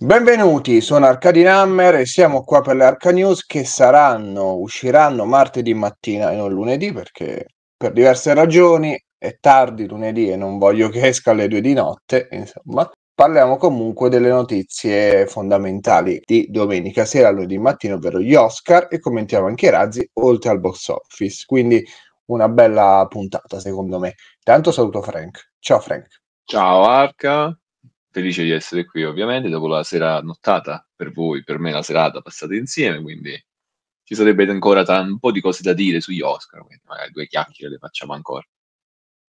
Benvenuti, sono Arcadi Nammer e siamo qua per le Arca News che saranno, usciranno martedì mattina e non lunedì perché per diverse ragioni è tardi lunedì e non voglio che esca alle due di notte, insomma. Parliamo comunque delle notizie fondamentali di domenica sera, lunedì mattina, ovvero gli Oscar e commentiamo anche i razzi oltre al box office. Quindi una bella puntata secondo me. Intanto saluto Frank. Ciao Frank. Ciao Arca felice di essere qui ovviamente dopo la sera nottata per voi, per me la serata passata insieme, quindi ci sarebbe ancora t- un po' di cose da dire sugli Oscar, quindi magari due chiacchiere le facciamo ancora.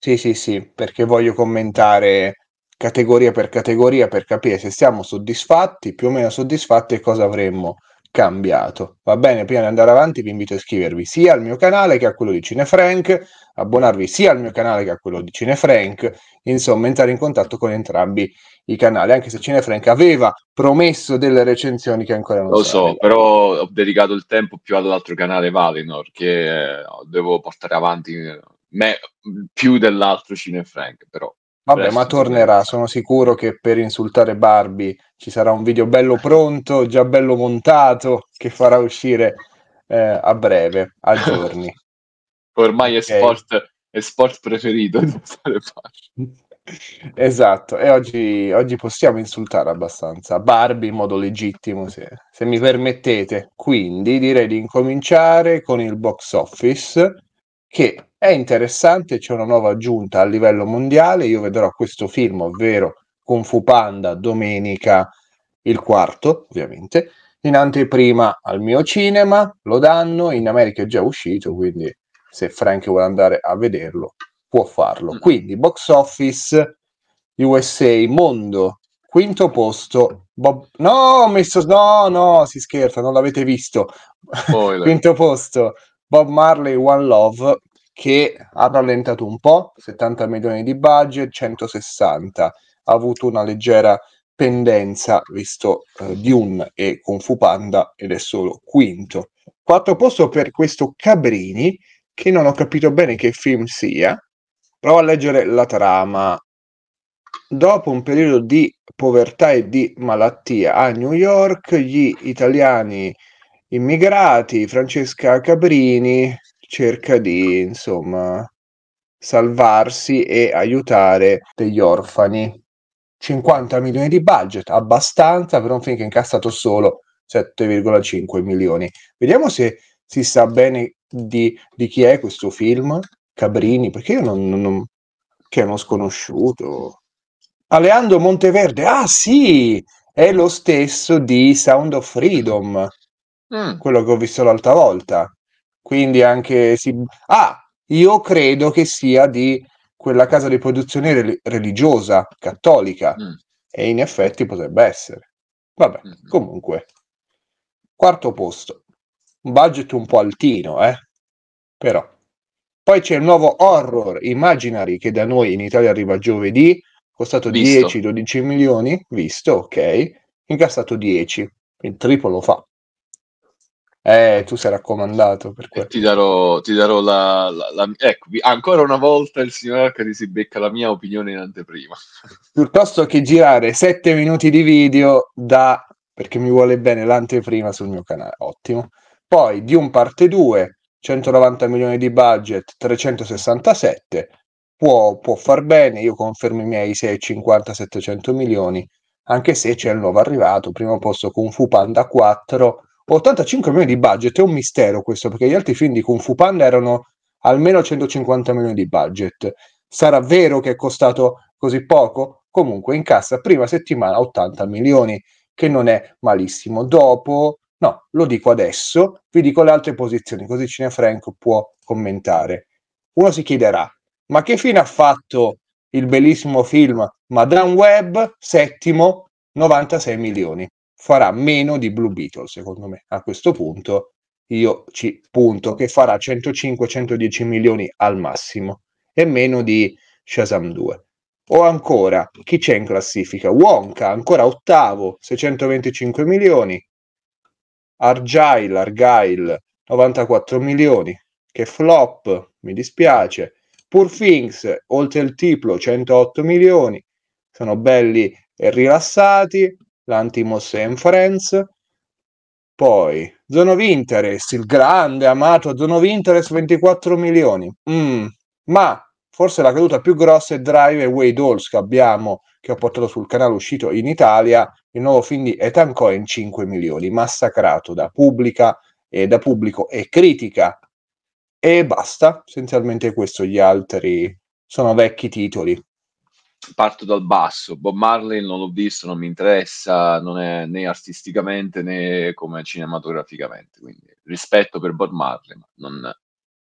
Sì, sì, sì, perché voglio commentare categoria per categoria per capire se siamo soddisfatti, più o meno soddisfatti e cosa avremmo cambiato. Va bene, prima di andare avanti vi invito a iscrivervi sia al mio canale che a quello di Cinefrank, abbonarvi sia al mio canale che a quello di Cinefrank, insomma entrare in contatto con entrambi i canali, anche se Cinefrank aveva promesso delle recensioni che ancora non Lo so, però ho dedicato il tempo più all'altro canale Valinor che eh, devo portare avanti me, più dell'altro Cinefrank, però Vabbè, ma tornerà, sono sicuro che per insultare Barbie ci sarà un video bello pronto, già bello montato, che farà uscire eh, a breve, a giorni. Ormai okay. è, sport, è sport preferito di tutte le Esatto, e oggi, oggi, possiamo insultare abbastanza Barbie in modo legittimo, se, se, mi permettete. Quindi direi di incominciare con il box office, che è interessante, c'è una nuova aggiunta a livello mondiale. Io vedrò questo film, ovvero Kung Fu Panda, domenica il quarto, ovviamente. In anteprima al mio cinema, lo danno, in America è già uscito, quindi se Frank vuole andare a vederlo, può farlo. Quindi box office USA mondo, quinto posto. Bob... No, messo... no, no, si scherza, non l'avete visto. quinto posto, Bob Marley One Love, che ha rallentato un po', 70 milioni di budget, 160. Ha avuto una leggera pendenza, visto eh, Dune e Kung Fu Panda, ed è solo quinto. Quarto posto per questo Cabrini, che non ho capito bene che film sia, Provo a leggere la trama. Dopo un periodo di povertà e di malattia a New York, gli italiani immigrati, Francesca Cabrini, cerca di, insomma, salvarsi e aiutare degli orfani. 50 milioni di budget, abbastanza per un film che ha incassato solo 7,5 milioni. Vediamo se si sa bene di, di chi è questo film. Cabrini, perché io non, non, che è uno sconosciuto. Aleando Monteverde, ah sì, è lo stesso di Sound of Freedom, mm. quello che ho visto l'altra volta. Quindi anche si... Ah, io credo che sia di quella casa di produzione re- religiosa cattolica mm. e in effetti potrebbe essere. Vabbè, mm. comunque. Quarto posto. Un budget un po' altino, eh? Però poi c'è il nuovo horror Imaginary che da noi in Italia arriva giovedì, costato 10-12 milioni, visto, ok, incassato 10, il triplo lo fa. Eh, tu sei raccomandato per questo. Ti darò, ti darò la, la, la, Ecco, ancora una volta il signor Arcadi si becca la mia opinione in anteprima. Piuttosto che girare 7 minuti di video da... perché mi vuole bene l'anteprima sul mio canale, ottimo. Poi di un parte 2 190 milioni di budget, 367, può, può far bene, io confermo i miei 650-700 milioni, anche se c'è il nuovo arrivato, primo posto Kung Fu Panda 4, 85 milioni di budget, è un mistero questo, perché gli altri film di Kung Fu Panda erano almeno 150 milioni di budget. Sarà vero che è costato così poco? Comunque incassa prima settimana 80 milioni, che non è malissimo. Dopo No, lo dico adesso, vi dico le altre posizioni, così Cinefranco può commentare. Uno si chiederà, ma che fine ha fatto il bellissimo film Madame Web, settimo, 96 milioni? Farà meno di Blue Beetle, secondo me. A questo punto io ci punto che farà 105-110 milioni al massimo e meno di Shazam 2. O ancora, chi c'è in classifica? Wonka, ancora ottavo, 625 milioni, Argyle, Argyle 94 milioni, che flop, mi dispiace. Poor Things, oltre il tiplo, 108 milioni, sono belli e rilassati. L'Antimos and Friends. Poi, Zone Interest, il grande, amato Zone Interest, 24 milioni. Mm, ma forse la caduta più grossa è Drive e Dolls che abbiamo, che ho portato sul canale uscito in Italia, il nuovo film di Ethan Cohen 5 milioni, massacrato da, pubblica, e eh, da pubblico e critica. E basta, essenzialmente questo, gli altri sono vecchi titoli. Parto dal basso, Bob Marley non l'ho visto, non mi interessa, non è né artisticamente né come cinematograficamente, quindi rispetto per Bob Marley, ma non,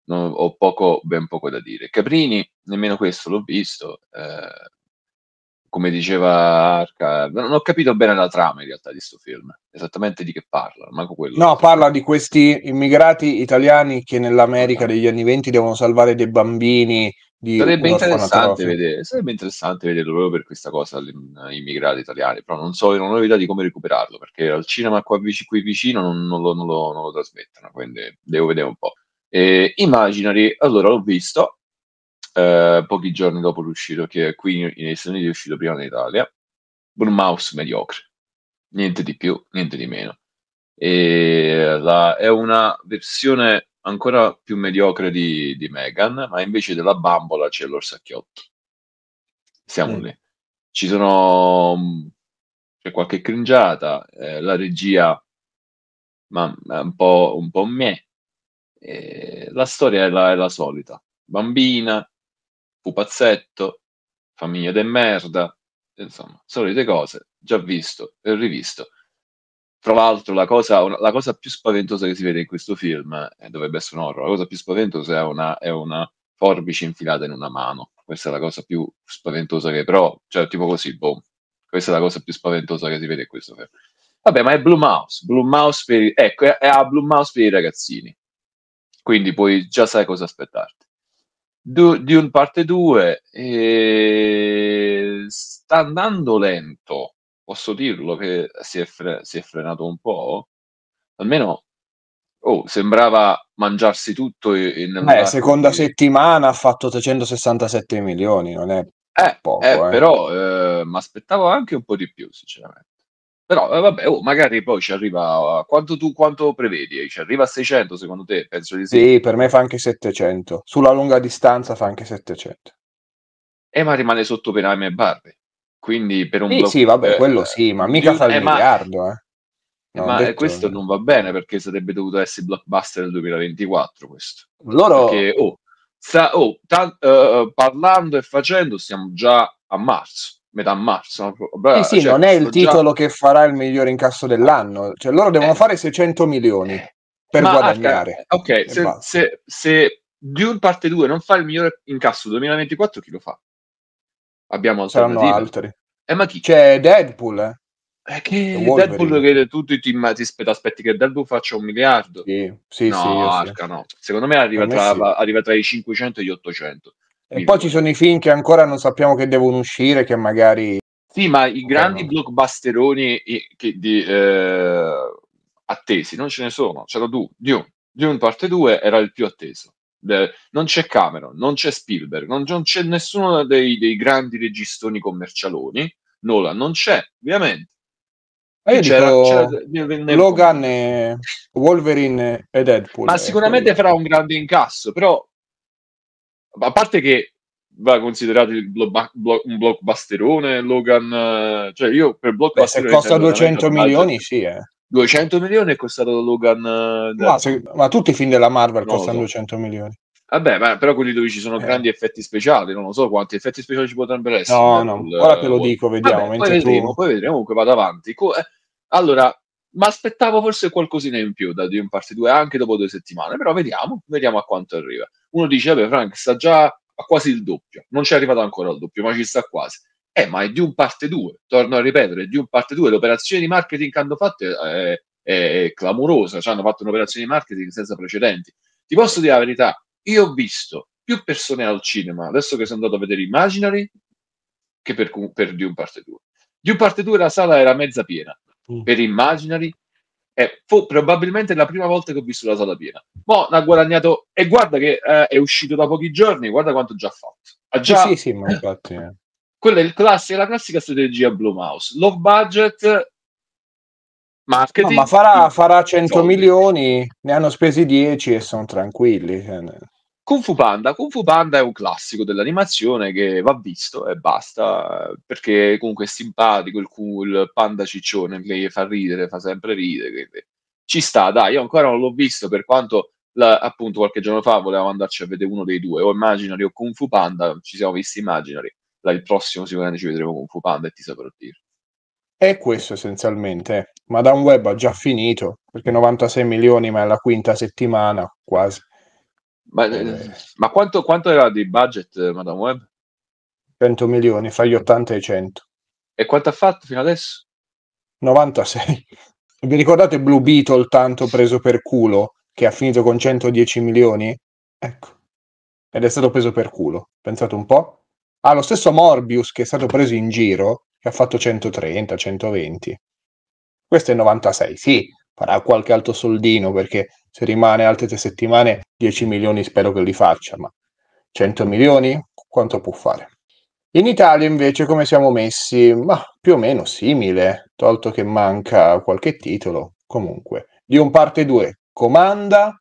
non, ho poco, ben poco da dire. Caprini, nemmeno questo l'ho visto. Eh, come diceva Arca, non ho capito bene la trama in realtà di questo film, esattamente di che parla. No, parla di questi immigrati italiani che nell'America ah. degli anni venti devono salvare dei bambini. Sarebbe interessante, vedere, sarebbe, interessante vederlo proprio per questa cosa, gli immigrati italiani, però non so, non ho idea di come recuperarlo, perché al cinema qua, qui vicino non, non, lo, non, lo, non lo trasmettono, quindi devo vedere un po'. E Imaginary, allora l'ho visto eh, pochi giorni dopo l'uscita, che qui in Stati Uniti è uscito prima in Italia. Un mouse mediocre, niente di più, niente di meno. La, è una versione ancora più mediocre di, di Megan, ma invece della bambola c'è l'orsacchiotto. Siamo mm. lì. Ci sono mm, c'è qualche cringiata, eh, la regia ma, ma un po', un po' me, e la storia è la, è la solita. Bambina, pupazzetto, famiglia de merda, insomma, solite cose, già visto e rivisto. Tra l'altro, la cosa, la cosa più spaventosa che si vede in questo film, eh, dovrebbe essere un horror, la cosa più spaventosa è una, è una, forbice infilata in una mano. Questa è la cosa più spaventosa che, però, cioè, tipo così, boom. Questa è la cosa più spaventosa che si vede in questo film. Vabbè, ma è Blue Mouse, Blue Mouse per, ecco, è, è a Blue Mouse per i ragazzini quindi poi già sai cosa aspettarti. Du- Dune parte 2 eh, sta andando lento, posso dirlo che si è, fre- si è frenato un po', almeno oh, sembrava mangiarsi tutto. In, Beh, seconda di... settimana ha fatto 367 milioni, non è eh, poco. Eh, eh. Però eh, mi aspettavo anche un po' di più, sinceramente. Però eh, vabbè, oh, magari poi ci arriva. Eh, quanto tu quanto prevedi? Ci arriva a 600 secondo te? Penso di sì. Sì, per me fa anche 700. Sulla lunga distanza fa anche 700. Eh, ma rimane sotto Pename e Barbe. Quindi per un sì, blocco, sì, vabbè, eh, quello sì, ma mica fa eh, il eh, miliardo, ma... eh. No, ma detto... questo non va bene perché sarebbe dovuto essere blockbuster nel 2024 questo. Loro... Perché, oh, sta, oh, ta- uh, eh, parlando e facendo siamo già a marzo metà marzo. Beh, sì, sì, cioè, non è il titolo già... che farà il migliore incasso dell'anno, cioè loro devono eh. fare 600 milioni eh. per Ma, guadagnare. Ok, se, se, se, Dune parte 2 non fa il migliore incasso 2024, chi lo fa? Abbiamo Saranno altri. Eh, ma chi? C'è Deadpool, eh? eh è che Deadpool che i team ti, ti aspetti che Deadpool faccia un miliardo. Sì, sì, no, sì, arca, sì. no. Secondo me arriva tra, sì. arriva tra, i 500 e gli 800. E poi ci sono i film che ancora non sappiamo che devono uscire, che magari... Sì, ma i grandi no. blockbusteroni che, di, eh, attesi non ce ne sono. C'era Dune. Dune, Dune parte 2 era il più atteso. De, non c'è Cameron, non c'è Spielberg, non, non c'è nessuno dei, dei, grandi registoni commercialoni. Nolan non c'è, ovviamente. Ma io c'era, dico, c'era, c'era Logan, Wolverine e Deadpool. Ma eh, sicuramente farà un grande incasso, però a parte che va considerato blo- blo- un blockbusterone Logan cioè io per blockbuster Beh, se costa 200 milioni altro. sì eh. 200 milioni è costato Logan eh, ma, se, ma tutti i film della Marvel no, costano so. 200 milioni Vabbè, ma però quelli dove ci sono eh. grandi effetti speciali, non lo so quanti effetti speciali ci potrebbero essere. No, eh, no, ora te lo dico, vediamo. Vabbè, poi, vedremo, tu... poi vedremo, comunque vado avanti. Co- eh, allora, ma aspettavo forse qualcosina in più da Dune Parte 2 anche dopo due settimane, però vediamo, vediamo a quanto arriva. Uno dice, vabbè Frank, sta già a quasi il doppio, non c'è arrivato ancora al doppio, ma ci sta quasi. Eh, ma è di un Parte 2, torno a ripetere, di un Parte 2, l'operazione di marketing che hanno fatto eh, è, è, è clamorosa, cioè hanno fatto un'operazione di marketing senza precedenti. Ti posso dire la verità, io ho visto più persone al cinema, adesso che sono andato a vedere Imaginary, che per, per un Parte 2. Di un Parte 2 la sala era mezza piena, Mm. per Imaginary. E fu probabilmente la prima volta che ho visto la sala piena. Ma ha guadagnato, e guarda che eh, è uscito da pochi giorni, guarda quanto già fatto. Ha già... Sì, sì, sì ma infatti. Eh. Quella è classico, la classica strategia Blue Blumhouse. Low budget, No, ma farà, farà 100 soldi. milioni, ne hanno spesi 10 e sono tranquilli. Cioè, Kung Fu Panda. Kung Fu Panda è un classico dell'animazione che va visto e basta, perché comunque è simpatico il, il panda ciccione che fa ridere, fa sempre ridere, quindi ci sta, dai, io ancora non l'ho visto per quanto la, appunto qualche giorno fa volevamo andarci a vedere uno dei due, o Imaginary o Kung Fu Panda, ci siamo visti Imaginary, la, il prossimo sicuramente ci vedremo Kung Fu Panda e ti saprò dire. È questo essenzialmente, ma da un web ha già finito, perché 96 milioni ma è la quinta settimana quasi. Ma, eh, eh ma quanto, quanto, era di budget, eh, Madame Web? 100 milioni, fra gli 80 e i 100. E quanto ha fatto fino adesso? 96. Vi ricordate Blue Beetle tanto preso per culo, che ha finito con 110 milioni? Ecco. Ed è stato preso per culo. Pensate un po'. Ha ah, lo stesso Morbius che è stato preso in giro, che ha fatto 130, 120. Questo è 96, sì, farà qualche altro soldino perché se rimane altre tre settimane 10 milioni spero che li faccia, ma 100 milioni quanto può fare? In Italia invece come siamo messi? Ma più o meno simile, tolto che manca qualche titolo, comunque. Di un parte 2 comanda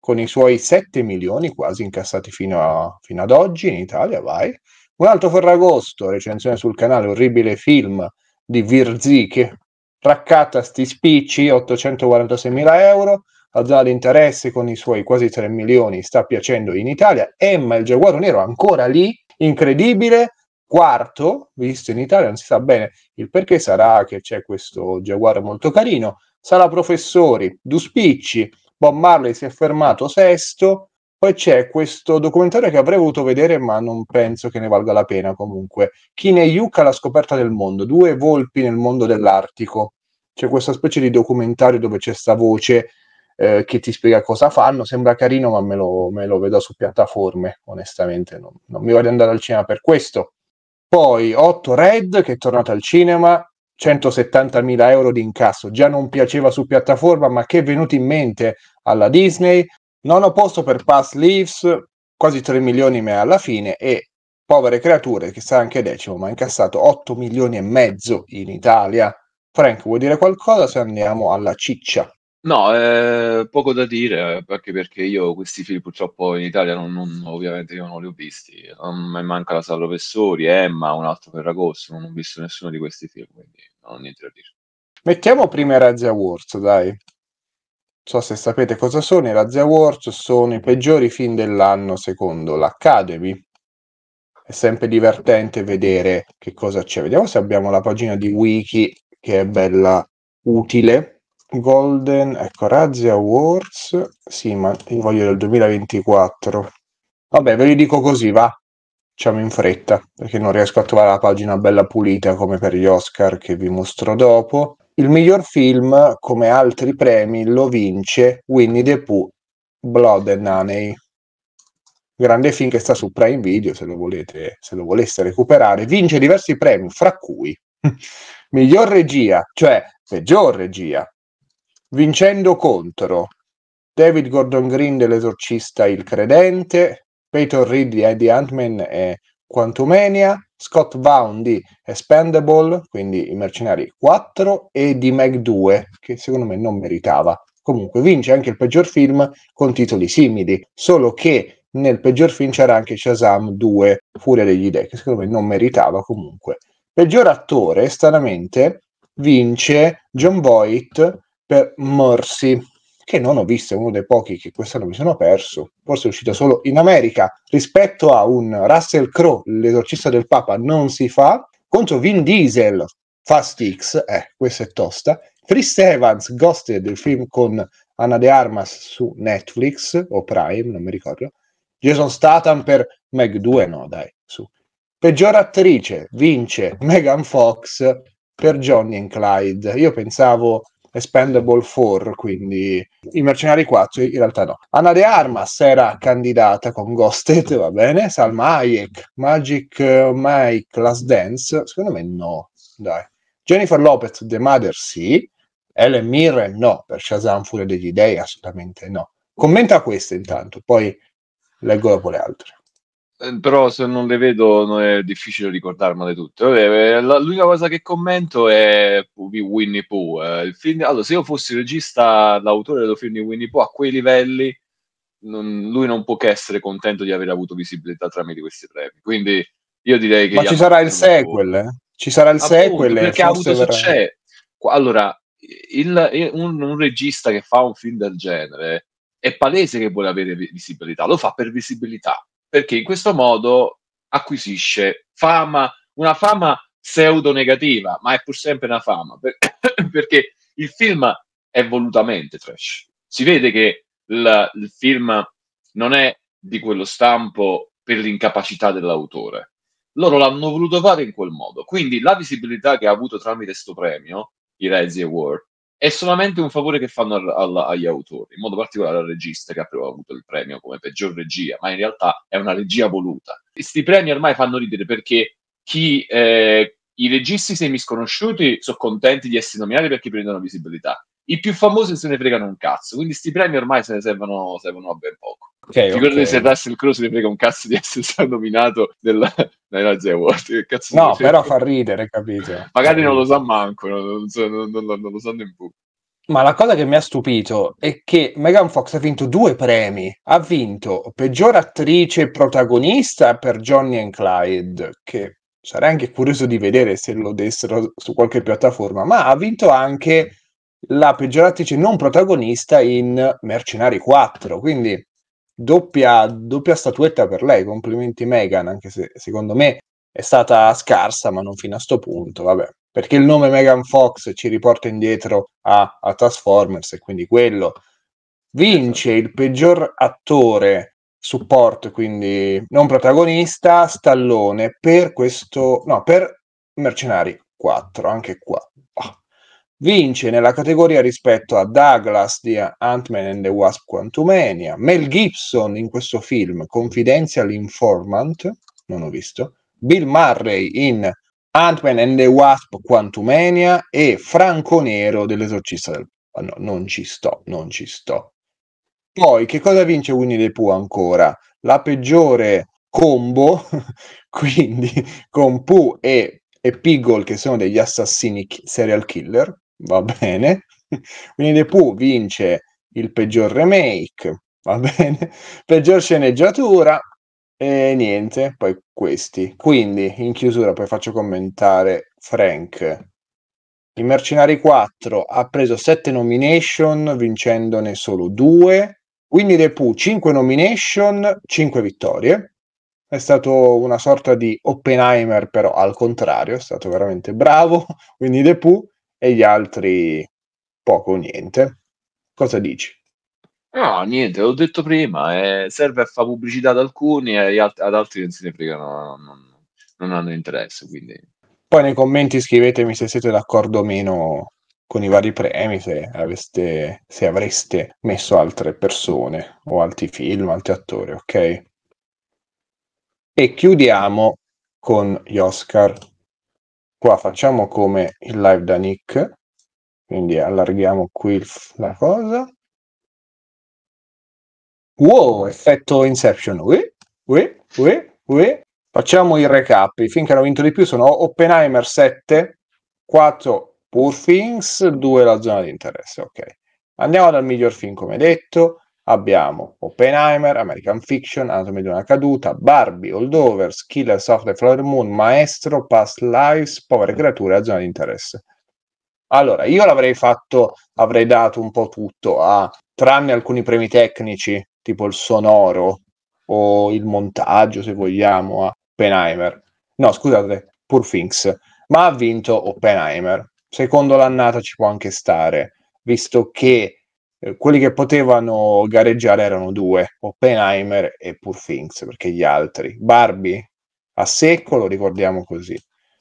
con i suoi 7 milioni quasi incassati fino, a, fino ad oggi in Italia, vai. Un altro Ferragosto, recensione sul canale, orribile film di Virzi che Traccata sti spicci, 846 mila euro, la zona di interesse con i suoi quasi 3 milioni sta piacendo in Italia, Emma il giaguaro nero ancora lì, incredibile, quarto, visto in Italia non si sa bene il perché, sarà che c'è questo giaguaro molto carino, Sala Professori, spicci Bob Marley si è fermato sesto, poi c'è questo documentario che avrei voluto vedere, ma non penso che ne valga la pena comunque. Kineyuka, la scoperta del mondo, due volpi nel mondo dell'Artico. C'è questa specie di documentario dove c'è sta voce eh, che ti spiega cosa fanno. Sembra carino, ma me lo, me lo vedo su piattaforme, onestamente. Non, non mi voglio andare al cinema per questo. Poi 8 Red, che è tornato al cinema, 170.000 euro di incasso. Già non piaceva su piattaforma, ma che è venuto in mente alla Disney Nono posto per Pass Leaves, quasi 3 milioni ma alla fine e Povere Creature che sta anche decimo ma ha incassato 8 milioni e mezzo in Italia. Frank, vuoi dire qualcosa se andiamo alla ciccia? No, eh, poco da dire, anche perché io questi film purtroppo in Italia non, non, ovviamente io non li ho visti. Mi manca la Salvo Vessori, Emma, un altro Ferragosto, non ho visto nessuno di questi film, quindi non ho niente da dire. Mettiamo prima Razzie Awards, dai so se sapete cosa sono, i Razia Awards, sono i peggiori film dell'anno secondo l'Academy. È sempre divertente vedere che cosa c'è. Vediamo se abbiamo la pagina di wiki che è bella utile. Golden, ecco, Razia Awards. sì, ma io voglio del 2024. Vabbè, ve li dico così, va. Facciamo in fretta, perché non riesco a trovare la pagina bella pulita come per gli Oscar che vi mostro dopo. Il miglior film, come altri premi, lo vince Winnie the Pooh Blood and Honey. Grande film che sta su Prime Video, se lo, volete, se lo voleste recuperare. Vince diversi premi, fra cui miglior regia, cioè peggior regia, vincendo contro David Gordon Green dell'Esorcista Il Credente, Peyton Reed di Eddie Antman e Quantumania, Scott Vaughn di Expendable, quindi i Mercenari 4, e di Meg 2, che secondo me non meritava. Comunque vince anche il peggior film con titoli simili, solo che nel peggior film c'era anche Shazam 2, Furia degli Dei, che secondo me non meritava comunque. Peggior attore, stranamente, vince John Voight per Mercy, che non ho visto, è uno dei pochi che quest'anno mi sono perso forse è uscita solo in America, rispetto a un Russell Crowe, l'esorcista del Papa, non si fa, contro Vin Diesel, Fast X, eh, questa è tosta, Chris Evans, Ghosted, il film con Anna De Armas su Netflix o Prime, non mi ricordo, Jason Statham per Meg 2, no dai, su. Peggior attrice vince Megan Fox per Johnny and Clyde. Io pensavo Expendable 4, quindi i Mercenari 4 in realtà no. Anna De Armas era candidata con Ghosted, va bene, Salma Hayek, Magic eh, Mike, Last Dance, secondo me no, dai. Jennifer Lopez, The Mother sì, Ellen Mirren no, per Shazam Furia degli Dei assolutamente no. Commenta questo intanto, poi leggo dopo le altre. Ehm, però se non le vedo non è difficile ricordarmele tutte. Eh, l'unica cosa che commento è Winnie Pooh. Eh. Film... Allora, se io fossi regista, l'autore del film di Winnie Pooh, a quei livelli, non... lui non può che essere contento di aver avuto visibilità tramite questi premi. Quindi io direi che... Ma ci sarà il sequel? Eh? Ci sarà il Appunto, sequel? Perché ha avuto verrà... successo. Allora, il, un, un regista che fa un film del genere è palese che vuole avere visibilità, lo fa per visibilità perché in questo modo acquisisce fama, una fama pseudo negativa, ma è pur sempre una fama, per, perché il film è volutamente trash. Si vede che il, il film non è di quello stampo per l'incapacità dell'autore. Loro l'hanno voluto fare in quel modo. Quindi la visibilità che ha avuto tramite questo premio, i Razzie Award, è solamente un favore che fanno al, al, agli autori, in modo particolare al regista che ha avuto il premio come peggior regia, ma in realtà è una regia voluta. Questi premi ormai fanno ridere perché chi, eh, i registi semisconosciuti sono contenti di essere nominati perché prendono visibilità, i più famosi se ne fregano un cazzo, quindi questi premi ormai se ne servono, servono a ben poco. Okay, Figurati okay. se Russell Crowe se ne frega un cazzo di essere stato nominato nella, nella J Award. Che cazzo no, però fa ridere, capito? Magari non cioè, lo sa manco, non, so, non, non, non lo sanno in Ma la cosa che mi ha stupito è che Megan Fox ha vinto due premi. Ha vinto peggior attrice protagonista per Johnny and Clyde, che sarei anche curioso di vedere se lo dessero su qualche piattaforma, ma ha vinto anche la peggior attrice non protagonista in Mercenari 4. Quindi doppia, doppia statuetta per lei, complimenti Megan, anche se secondo me è stata scarsa, ma non fino a sto punto, vabbè. Perché il nome Megan Fox ci riporta indietro a, a Transformers e quindi quello vince il esatto. peggior attore supporto, quindi non protagonista, Stallone per questo no, per Mercenari 4, anche qua. Vince nella categoria rispetto a Douglas di Ant-Man and the Wasp Quantumania, Mel Gibson in questo film Confidential Informant, non ho visto, Bill Murray in Ant-Man and the Wasp Quantumania e Franco Nero dell'Esorcista del... Oh, no, non ci sto, non ci sto. Poi, che cosa vince Winnie the Pooh ancora? La peggiore combo, quindi con Pooh e, e Piggle, che sono degli assassini serial killer va bene. Winnie the Pooh vince il peggior remake, va bene. Peggior sceneggiatura e niente, poi questi. Quindi in chiusura poi faccio commentare Frank. I Mercenari 4 ha preso 7 nomination, vincendone solo 2. Winnie the Pooh 5 nomination, 5 vittorie. È stato una sorta di Oppenheimer, però al contrario, è stato veramente bravo. Winnie the Pooh e gli altri poco o niente. Cosa dici? No, niente, l'ho detto prima, eh, serve a fare pubblicità ad alcuni e ad altri non se ne fregano, non, non hanno interesse. Quindi. Poi nei commenti scrivetemi se siete d'accordo o meno con i vari premi, se, aveste, se avreste messo altre persone o altri film, altri attori, ok? E chiudiamo con gli Oscar qua facciamo come il live da Nick, quindi allarghiamo qui la cosa. Wow, effetto Inception, ue, ue, ue, ue. Facciamo i recap, i film che hanno vinto di più sono Oppenheimer 7, 4 Poor Things, 2 La zona di interesse, ok. Andiamo dal miglior film, come detto abbiamo Oppenheimer, American Fiction, Anatomy di una caduta, Barbie, Holdovers, Killers of the Flower Moon, Maestro, Past Lives, Povere mm. creature, La zona di interesse. Allora, io l'avrei fatto, avrei dato un po' tutto a, tranne alcuni premi tecnici, tipo il sonoro o il montaggio, se vogliamo, a Oppenheimer. No, scusate, Pur Things, ma ha vinto Oppenheimer. Secondo l'annata ci può anche stare, visto che eh, quelli che potevano gareggiare erano due, Oppenheimer e Poor Things, perché gli altri, Barbie a secco lo ricordiamo così,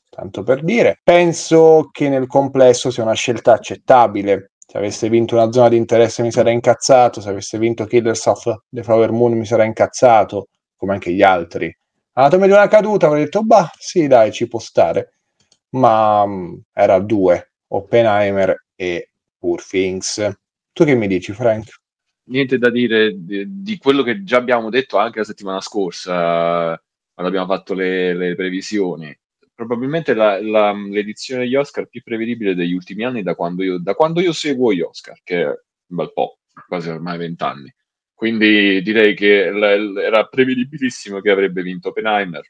tanto per dire. Penso che nel complesso sia una scelta accettabile. Se avesse vinto una zona di interesse mi sarei incazzato, se avesse vinto Killers of the Flower Moon mi sarei incazzato, come anche gli altri. Anatomia meglio una caduta avrei detto, bah, sì dai, ci può stare. Ma mh, mm, era due, Oppenheimer e Poor Things. Tu che mi dici, Frank? Niente da dire di, di quello che già abbiamo detto anche la settimana scorsa, quando abbiamo fatto le, le previsioni. Probabilmente la, la, l'edizione degli Oscar più prevedibile degli ultimi anni da quando io, da quando io seguo gli Oscar, che è un bel po', quasi ormai vent'anni. Quindi direi che la, era prevedibilissimo che avrebbe vinto Oppenheimer.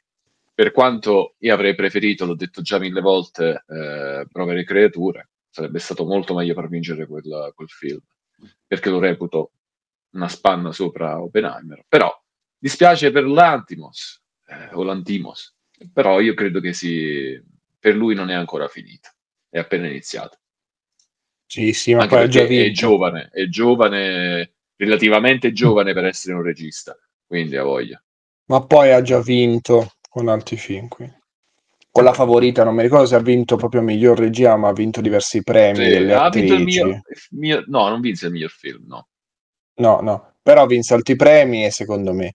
Per quanto io avrei preferito, l'ho detto già mille volte, eh, Prove Creature, sarebbe stato molto meglio per vincere quel, quel film perché lo reputo una spanna sopra Oppenheimer, però dispiace per l'Antimos, eh, o l'Antimos, però io credo che si, per lui non è ancora finita, è appena iniziato. Sì, sì, ma poi già vinto. è giovane, è giovane, relativamente giovane per essere un regista, quindi ha voglia. Ma poi ha già vinto con altri film, quindi con la favorita, non mi ricordo se ha vinto proprio miglior regia, ma ha vinto diversi premi. Sì, ha vinto il miglior, mio, no, non vinse il miglior film, no. No, no, però vinto altri premi e secondo me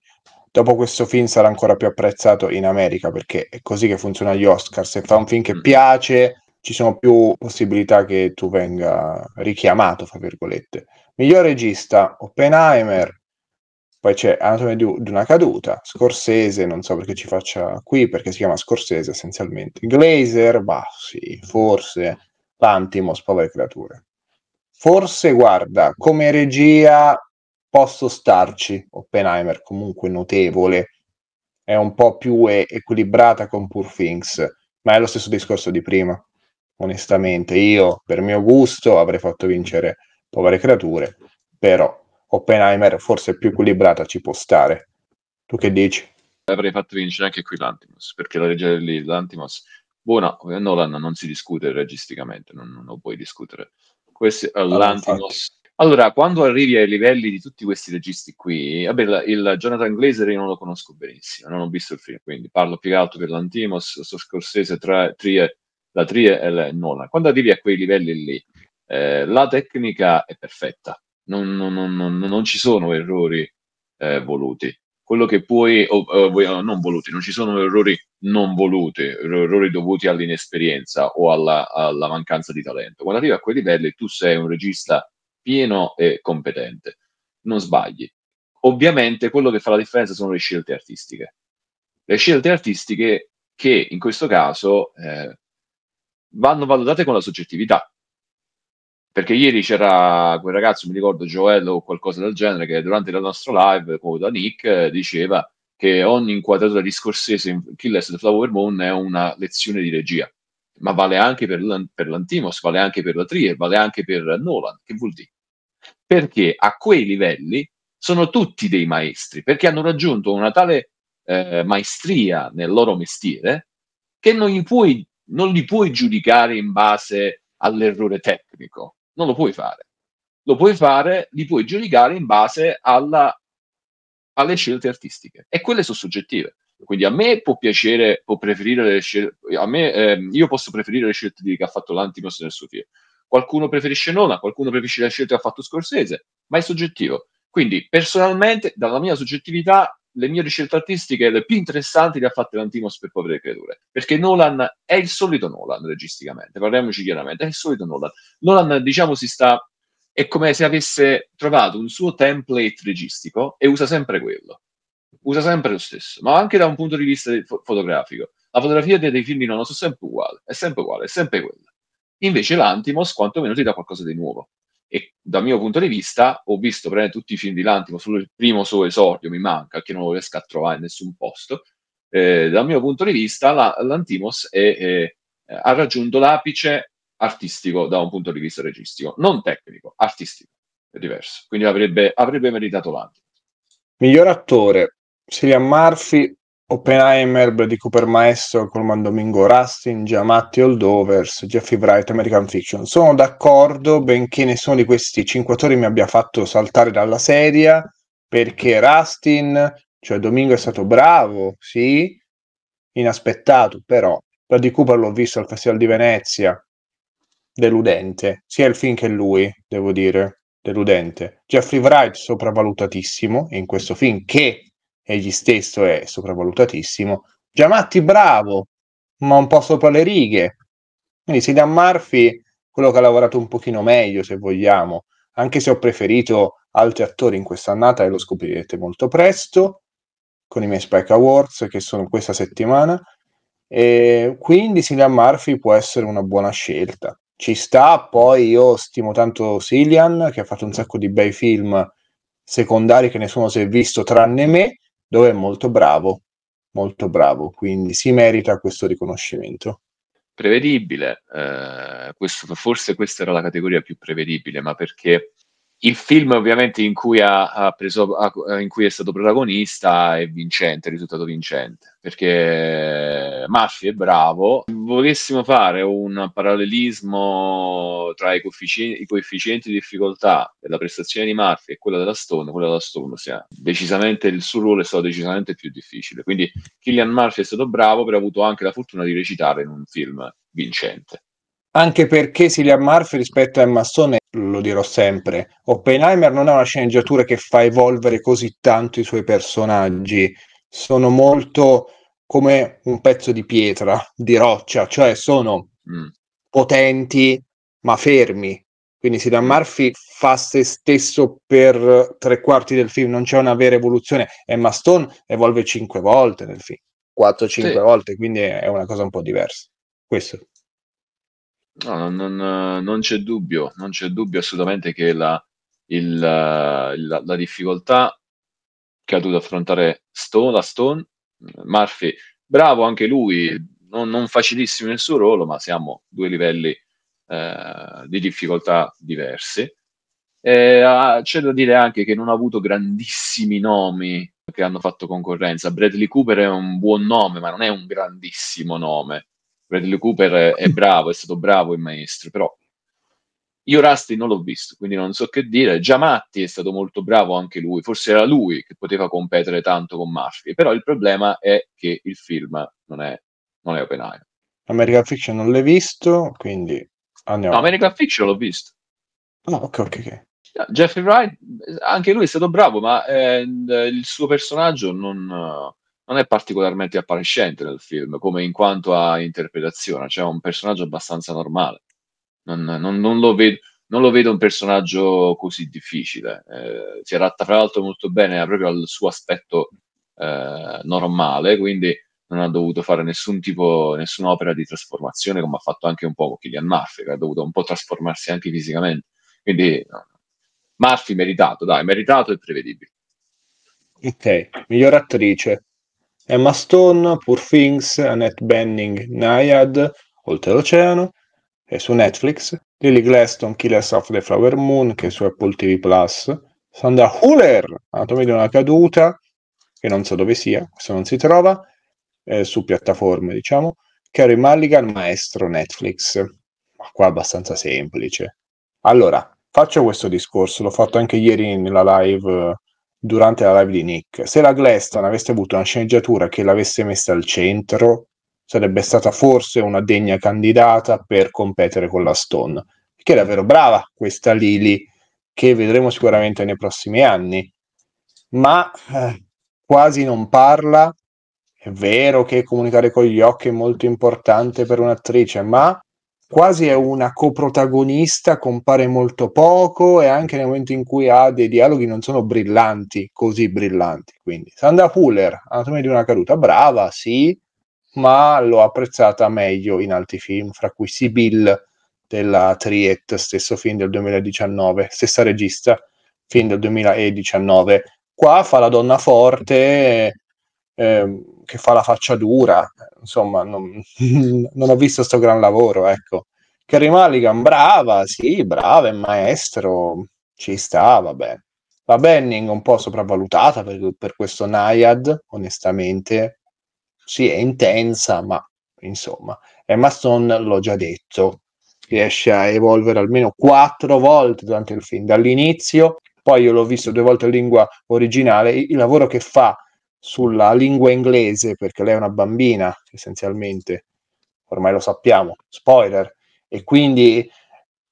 dopo questo film sarà ancora più apprezzato in America perché è così che funziona gli Oscar. Se fa un film che mm. piace, ci sono più possibilità che tu venga richiamato, fra virgolette. Miglior regista, Oppenheimer, poi c'è Anatomy di una caduta, Scorsese, non so perché ci faccia qui, perché si chiama Scorsese essenzialmente. Glazer, bah sì, forse. Lantimos, povere creature. Forse, guarda, come regia posso starci, Oppenheimer comunque notevole, è un po' più e- equilibrata con Poor Things, ma è lo stesso discorso di prima, onestamente. Io, per mio gusto, avrei fatto vincere povere creature, però Oppenheimer forse più equilibrata ci può stare. Tu che dici? Avrei fatto vincere anche qui l'Antimos, perché la legge lì, l'Antimos, buona, Nolan non si discute registicamente, non, non lo puoi discutere. Questo è ah, l'Antimos. Allora, quando arrivi ai livelli di tutti questi registi qui, vabbè, il, il Jonathan Glazer io non lo conosco benissimo, non ho visto il film, quindi parlo più che altro per l'Antimos, so Scorsese, tra, Trier, la Trier e Nolan. Quando arrivi a quei livelli lì, eh, la tecnica è perfetta, non, non, non, non ci sono errori eh, voluti. Quello che puoi, o, o, non voluti, non ci sono errori non voluti, er, errori dovuti all'inesperienza o alla, alla mancanza di talento. Quando arrivi a quei livelli tu sei un regista pieno e competente, non sbagli. Ovviamente quello che fa la differenza sono le scelte artistiche. Le scelte artistiche che in questo caso eh, vanno valutate con la soggettività, perché ieri c'era quel ragazzo, mi ricordo Joel o qualcosa del genere, che durante la nostra live, come da Nick, diceva che ogni inquadratura di Scorsese in Killers the Flower Moon è una lezione di regia. Ma vale anche per, per l'Antimos, vale anche per la Trier, vale anche per Nolan. Che vuol dire? Perché a quei livelli sono tutti dei maestri, perché hanno raggiunto una tale eh, maestria nel loro mestiere che non, puoi, non, li puoi giudicare in base all'errore tecnico non lo puoi fare. Lo puoi fare, li puoi giudicare in base alla, alle scelte artistiche e quelle sono soggettive. Quindi a me può piacere o preferire le scelte, a me, eh, io posso preferire le scelte di, che ha fatto Lantimos nel suo film. Qualcuno preferisce Nona, qualcuno preferisce le scelte che ha fatto Scorsese, ma è soggettivo. Quindi personalmente, dalla mia soggettività, le mie ricerche artistiche le più interessanti le ha fatte Lantimos per Povere Creature, perché Nolan è il solito Nolan registicamente, parliamoci chiaramente, è il solito Nolan. Nolan, diciamo, si sta... è come se avesse trovato un suo template registico e usa sempre quello. Usa sempre lo stesso, ma anche da un punto di vista fotografico. La fotografia dei, dei film di Nolan è sempre uguale, è sempre uguale, è sempre quella. Invece l'Antimos quantomeno ti dà qualcosa di nuovo e dal mio punto di vista ho visto prendere tutti i film di Lantimo il primo suo esordio, mi manca, che non lo riesco a trovare in nessun posto, eh, dal mio punto di vista la, l'Antimos è, è, ha raggiunto l'apice artistico da un punto di vista registico, non tecnico, artistico, è diverso, quindi avrebbe, avrebbe meritato l'Antimos. Miglior attore, Cillian Murphy, Oppenheimer di Cooper Maestro, Colman Domingo Rustin, Giamatti Holdovers, Jeffrey Wright, American Fiction. Sono d'accordo, benché nessuno di questi cinque autori mi abbia fatto saltare dalla sedia, perché Rustin, cioè Domingo è stato bravo, sì, inaspettato, però la Cooper l'ho visto al Festival di Venezia, deludente, sia il film che lui, devo dire, deludente. Jeffrey Wright sopravvalutatissimo in questo film che egli stesso è sopravvalutatissimo. Giamatti bravo, ma un po' sopra le righe. Quindi si dà Murphy quello che ha lavorato un pochino meglio, se vogliamo, anche se ho preferito altri attori in questa annata e lo scoprirete molto presto con i miei Spike Awards che sono questa settimana. E quindi Cillian Murphy può essere una buona scelta. Ci sta, poi io stimo tanto Cillian che ha fatto un sacco di bei film secondari che nessuno si è visto tranne me dove è molto bravo, molto bravo, quindi si merita questo riconoscimento. Prevedibile, eh, questo, forse questa era la categoria più prevedibile, ma perché il film ovviamente in cui, ha, ha preso, ha, eh, in cui è stato protagonista è vincente, è risultato vincente, perché Maffi è bravo. Se volessimo fare un parallelismo tra i coefficienti, i coefficienti di difficoltà della prestazione di Maffi e quella della Stone, quella della Stone, ossia, decisamente il suo ruolo è stato decisamente più difficile. Quindi Killian Murphy è stato bravo, però ha avuto anche la fortuna di recitare in un film vincente. Anche perché Cillian Murphy rispetto a Emma Stone, lo dirò sempre, Oppenheimer non è una sceneggiatura che fa evolvere così tanto i suoi personaggi, sono molto come un pezzo di pietra, di roccia, cioè sono mm. potenti ma fermi. Quindi Cillian Murphy fa se stesso per tre quarti del film, non c'è una vera evoluzione. Emma Stone evolve cinque volte nel film, 4-5 sì. volte, quindi è una cosa un po' diversa. Questo. No, non, non, non c'è dubbio, non c'è dubbio assolutamente che la, il, la, la difficoltà che ha dovuto affrontare Stone, la Stone, Murphy, bravo anche lui, non, non facilissimo nel suo ruolo, ma siamo due livelli eh, di difficoltà diversi. E, ah, c'è da dire anche che non ha avuto grandissimi nomi che hanno fatto concorrenza. Bradley Cooper è un buon nome, ma non è un grandissimo nome Bradley Cooper è bravo, è stato bravo il maestro, però io Rusty non l'ho visto, quindi non so che dire. Giamatti è stato molto bravo anche lui, forse era lui che poteva competere tanto con Murphy, però il problema è che il film non è, non è Oppenheimer. American Fiction non l'hai visto, quindi andiamo. No, American Fiction l'ho visto. Ah, ok, ok, ok. Jeffrey Wright, anche lui è stato bravo, ma eh, il suo personaggio non, non è particolarmente appariscente nel film, come in quanto a interpretazione, cioè un personaggio abbastanza normale. Non, non, non, lo, vedo, non lo, vedo, un personaggio così difficile. Eh, si adatta fra l'altro molto bene proprio al suo aspetto eh, normale, quindi non ha dovuto fare nessun tipo, nessuna opera di trasformazione, come ha fatto anche un po' Killian Murphy, che ha dovuto un po' trasformarsi anche fisicamente. Quindi no, Murphy meritato, dai, meritato e prevedibile. Ok, miglior attrice. Emma Stone, Poor Things, Annette Benning, Naiad, Oltreoceano è su Netflix, Lily Glaston, Killers of the Flower Moon che è su Apple TV+, Plus, Sandra Huller, Anatomia di una caduta, che non so dove sia, questo non si trova, è su piattaforme diciamo, Carrie Mulligan, Maestro, Netflix. Ma qua è abbastanza semplice. Allora, faccio questo discorso, l'ho fatto anche ieri nella live durante la live di Nick. Se la Glaston avesse avuto una sceneggiatura che l'avesse messa al centro, sarebbe stata forse una degna candidata per competere con la Stone, Che è davvero brava questa Lily, che vedremo sicuramente nei prossimi anni, ma eh, quasi non parla. È vero che comunicare con gli occhi è molto importante per un'attrice, ma quasi è una coprotagonista, compare molto poco e anche nel momento in cui ha dei dialoghi non sono brillanti, così brillanti. Quindi Sandra Fuller, Anatomia di una caduta, brava, sì, ma l'ho apprezzata meglio in altri film, fra cui Sibyl della Triet, stesso film del 2019, stessa regista, film del 2019. Qua fa la donna forte, eh, che fa la faccia dura, insomma, non, non ho visto sto gran lavoro, ecco. Carrie Mulligan, brava, sì, brava, è maestro, ci sta, va bene. La Benning un po' sopravvalutata per, per questo Naiad, onestamente. Sì, è intensa, ma insomma. Emma Stone, l'ho già detto, riesce a evolvere almeno quattro volte durante il film, dall'inizio, poi io l'ho visto due volte in lingua originale, il lavoro che fa sulla lingua inglese perché lei è una bambina essenzialmente, ormai lo sappiamo, spoiler, e quindi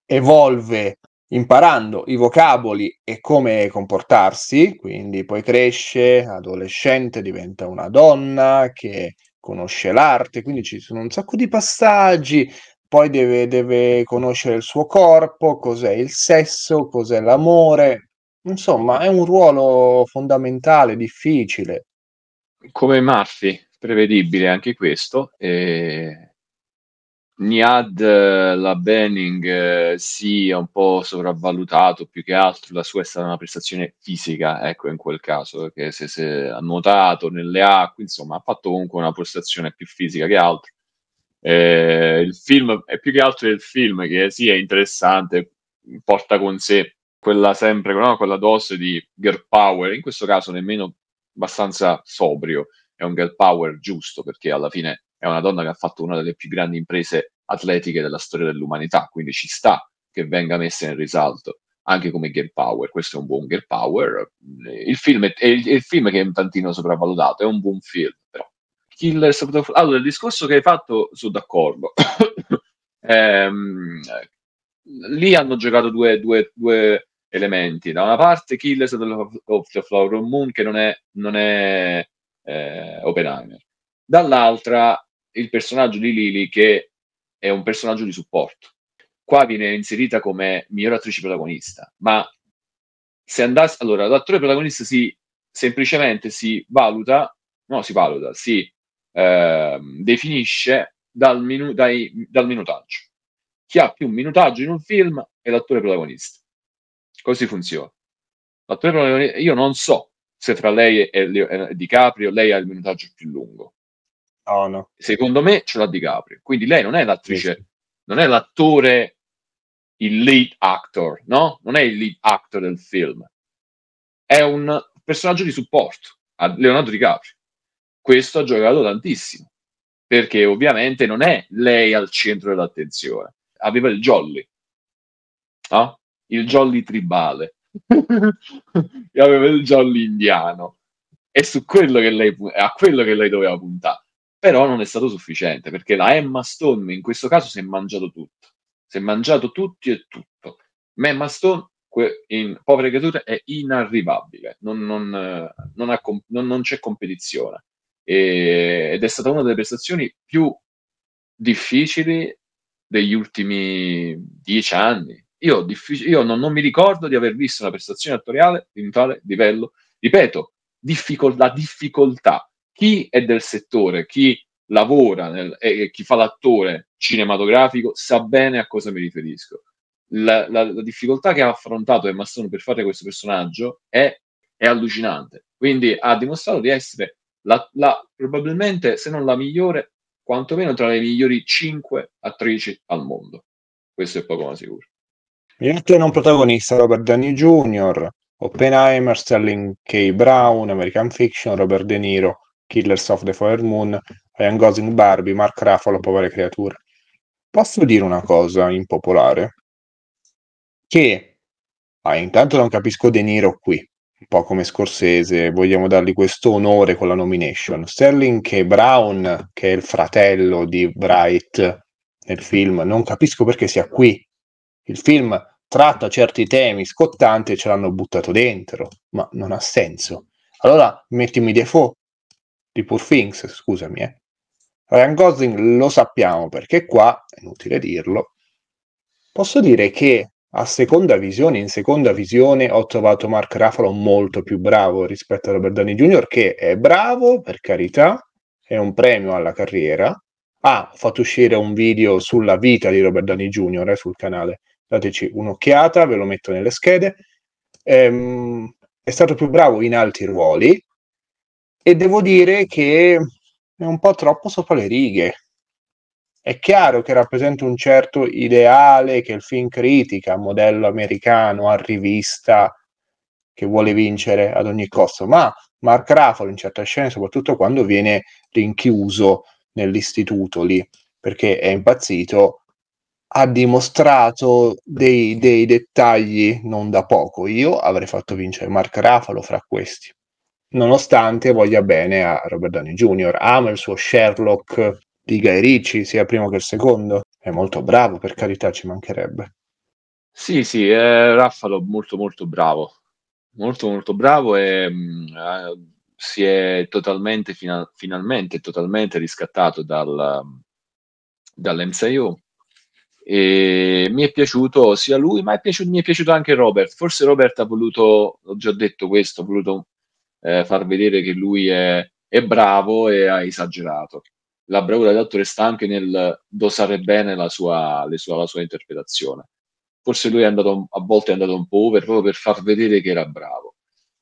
evolve imparando i vocaboli e come comportarsi, quindi poi cresce, adolescente, diventa una donna che conosce l'arte, quindi ci sono un sacco di passaggi, poi deve, deve conoscere il suo corpo, cos'è il sesso, cos'è l'amore, insomma è un ruolo fondamentale, difficile, come Murphy, prevedibile anche questo. E... Niad eh, la Benning eh, si sì, è un po' sovravvalutato più che altro, la sua è stata una prestazione fisica, ecco in quel caso, che se, se ha nuotato nelle acque, insomma ha fatto comunque una prestazione più fisica che altro. Eh, il film è più che altro il film che sì è interessante, porta con sé quella sempre no, quella dose di girl power, in questo caso nemmeno abbastanza sobrio, è un girl power giusto perché alla fine è una donna che ha fatto una delle più grandi imprese atletiche della storia dell'umanità, quindi ci sta che venga messa in risalto anche come girl power, questo è un buon girl power. Il film, è, è, è il film che è un tantino sopravvalutato, è un buon film però. Killers of the Flower. Allora, il discorso che hai fatto, sono d'accordo. ehm, lì hanno giocato due, due, due, elementi. Da una parte Killers of the Flower Moon che non è, non è eh, Oppenheimer, dall'altra il personaggio di Lily che è un personaggio di supporto. Qua viene inserita come miglior attrice protagonista, ma se andasse... Allora, l'attore protagonista si semplicemente si valuta, no, si valuta, si eh, definisce dal, minu- dai, dal minutaggio. Chi ha più minutaggio in un film è l'attore protagonista Così funziona. io non so se fra lei e, Leo, e eh, DiCaprio lei ha il minutaggio più lungo. Oh, no. Secondo me ce l'ha DiCaprio. Quindi lei non è l'attrice, sì. non è l'attore, il lead actor, no? Non è il lead actor del film. È un personaggio di supporto a Leonardo DiCaprio. Questo ha giocato tantissimo, perché ovviamente non è lei al centro dell'attenzione. Aveva il jolly, no? il jolly tribale. e avevo il jolly indiano. È su quello che lei, a quello che lei doveva puntare. Però non è stato sufficiente, perché la Emma Stone in questo caso si è mangiato tutto. Si è mangiato tutti e tutto. Ma Emma Stone in Povere Creature è inarrivabile, non, non, non, ha, non c'è competizione. E, ed è stata una delle prestazioni più difficili degli ultimi dieci anni, io, diffic- io non, non, mi ricordo di aver visto una prestazione attoriale di un tale livello. Ripeto, difficol- la difficoltà. Chi è del settore, chi lavora e, e, chi fa l'attore cinematografico sa bene a cosa mi riferisco. La, la, la difficoltà che ha affrontato Emma Stone per fare questo personaggio è, è allucinante. Quindi ha dimostrato di essere la, la, probabilmente, se non la migliore, quantomeno tra le migliori 5 attrici al mondo. Questo è poco ma sicuro. Miracolo non protagonista Robert Downey Jr., Oppenheimer, Sterling K. Brown, American Fiction, Robert De Niro, Killers of the Fire Moon, Ryan Gosling Barbie, Mark Ruffalo, povere creature. Posso dire una cosa impopolare? Che ah, intanto non capisco De Niro qui, un po' come Scorsese, vogliamo dargli questo onore con la nomination. Sterling K. Brown, che è il fratello di Bright nel film, non capisco perché sia qui il film tratta certi temi scottanti e ce l'hanno buttato dentro, ma non ha senso. Allora mettimi Defoe di Poor Things, scusami. Eh. Ryan Gosling lo sappiamo perché qua, è inutile dirlo, posso dire che a seconda visione, in seconda visione ho trovato Mark Ruffalo molto più bravo rispetto a Robert Downey Jr. che è bravo, per carità, è un premio alla carriera. Ha ah, fatto uscire un video sulla vita di Robert Downey Jr. Eh, sul canale dateci un'occhiata, ve lo metto nelle schede. Ehm, è stato più bravo in altri ruoli e devo dire che è un po' troppo sopra le righe. È chiaro che rappresenta un certo ideale che il film critica, modello americano, arrivista, che vuole vincere ad ogni costo, ma Mark Ruffalo in certe scene, soprattutto quando viene rinchiuso nell'istituto lì, perché è impazzito, ha dimostrato dei, dei, dettagli non da poco. Io avrei fatto vincere Mark Rafalo fra questi, nonostante voglia bene a Robert Downey Jr., ama il suo Sherlock di Guy Ricci, sia il primo che il secondo. È molto bravo, per carità, ci mancherebbe. Sì, sì, eh, Raffalo molto molto bravo, molto molto bravo e mh, mm, eh, si è totalmente, fina- finalmente, totalmente riscattato dal, dall'MCU e mi è piaciuto sia lui, ma è piaciuto, mi è piaciuto anche Robert. Forse Robert ha voluto, ho già detto questo, ha voluto eh, far vedere che lui è, è, bravo e ha esagerato. La bravura dell'attore sta anche nel dosare bene la sua, sua, la sua interpretazione. Forse lui andato, a volte è andato un po' over proprio per far vedere che era bravo.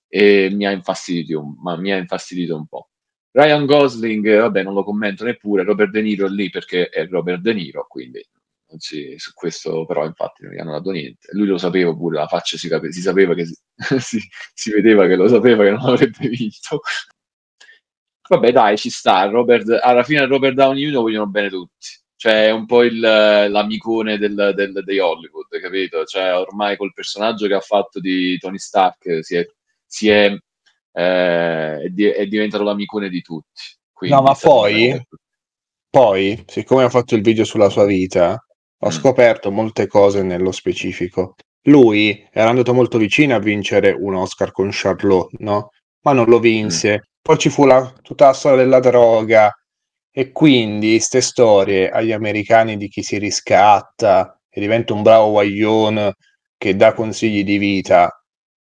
E mi ha infastidito, ma mi ha infastidito un po'. Ryan Gosling, vabbè, non lo commento neppure, Robert De Niro è lì perché è Robert De Niro, quindi Oggi su questo però infatti non gli hanno dato niente. Lui lo sapeva pure, la faccia si, si sapeva che si, si, vedeva che lo sapeva che non avrebbe vinto. Vabbè dai, ci sta, Robert, alla fine Robert Downey Jr. lo vogliono bene tutti. Cioè è un po' il, l'amicone del, del, dei Hollywood, capito? Cioè ormai col personaggio che ha fatto di Tony Stark si è, si è, eh, è diventato l'amicone di tutti. Quindi no, ma poi, eh, poi, siccome ha fatto il video sulla sua vita, ho mm. scoperto molte cose nello specifico. Lui era andato molto vicino a vincere un Oscar con Charlotte, no? Ma non lo vinse. Mm. Poi ci fu la, tutta la storia della droga e quindi queste storie agli americani di chi si riscatta e diventa un bravo guaglione che dà consigli di vita,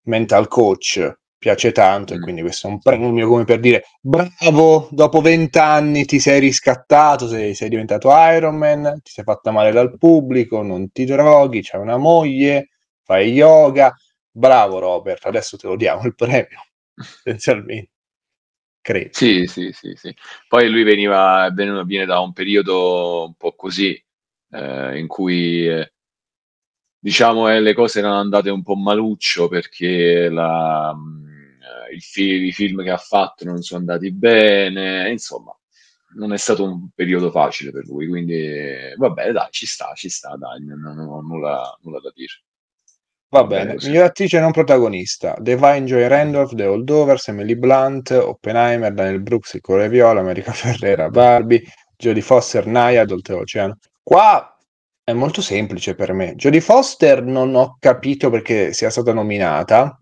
mental coach, piace tanto mm. e quindi questo è un premio come per dire bravo, dopo vent'anni ti sei riscattato, sei, sei, diventato Iron Man, ti sei fatta male dal pubblico, non ti droghi, c'hai una moglie, fai yoga, bravo Robert, adesso te lo diamo il premio, essenzialmente. Credo. Sì, sì, sì, sì. Poi lui veniva, viene da un periodo un po' così, eh, in cui... Eh, diciamo eh, le cose erano andate un po' maluccio perché la, mm, fi- i film che ha fatto non sono andati bene, insomma, non è stato un periodo facile per lui, quindi va bene, dai, ci sta, ci sta, dai, non, ho nulla, nulla da dire. Va bene, eh, miglior attrice non protagonista, The Vine, Joy Randolph, The Holdovers, Emily Blunt, Oppenheimer, Daniel Brooks, Il Core Viola, America Ferrera, Barbie, Jodie Foster, Naya, Oltreoceano. Qua è molto semplice per me. Jodie Foster non ho capito perché sia stata nominata,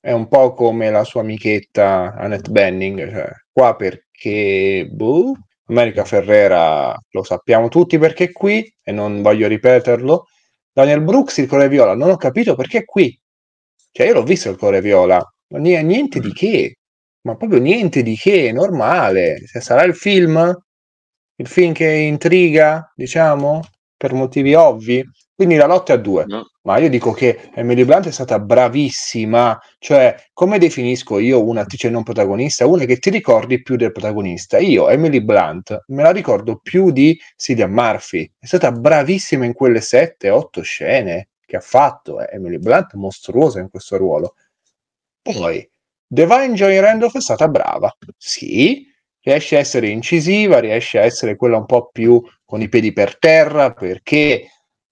è un po' come la sua amichetta Annette Benning, cioè, qua perché boh, America Ferrera lo sappiamo tutti perché è qui e non voglio ripeterlo. Daniel Brooks il colore viola, non ho capito perché è qui. Cioè io l'ho visto il colore viola, ma niente di mm. che, ma proprio niente di che, è normale. Se cioè, sarà il film, il film che intriga, diciamo, per motivi ovvi, quindi la lotta è a due. No. Ma io dico che Emily Blunt è stata bravissima. Cioè, come definisco io un'attrice non protagonista? Una che ti ricordi più del protagonista. Io, Emily Blunt, me la ricordo più di Cillian Murphy. È stata bravissima in quelle sette, otto scene che ha fatto. Eh. Emily Blunt mostruosa in questo ruolo. Poi, Divine Joy Randolph è stata brava. Sì, riesce a essere incisiva, riesce a essere quella un po' più con i piedi per terra perché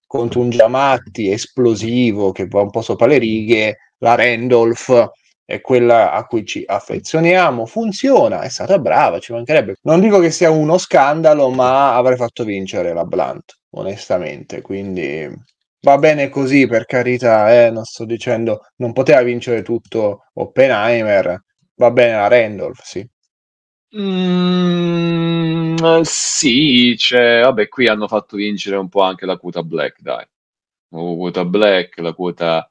contro un Giamatti esplosivo che va un po' sopra le righe, la Randolph è quella a cui ci affezioniamo, funziona, è stata brava, ci mancherebbe. Non dico che sia uno scandalo, ma avrei fatto vincere la Blunt, onestamente, quindi va bene così, per carità, eh, non sto dicendo, non poteva vincere tutto Oppenheimer, va bene la Randolph, sì. Mhmm, sì, c'è vabbè qui hanno fatto vincere un po' anche la quota black dai. O quota black, la quota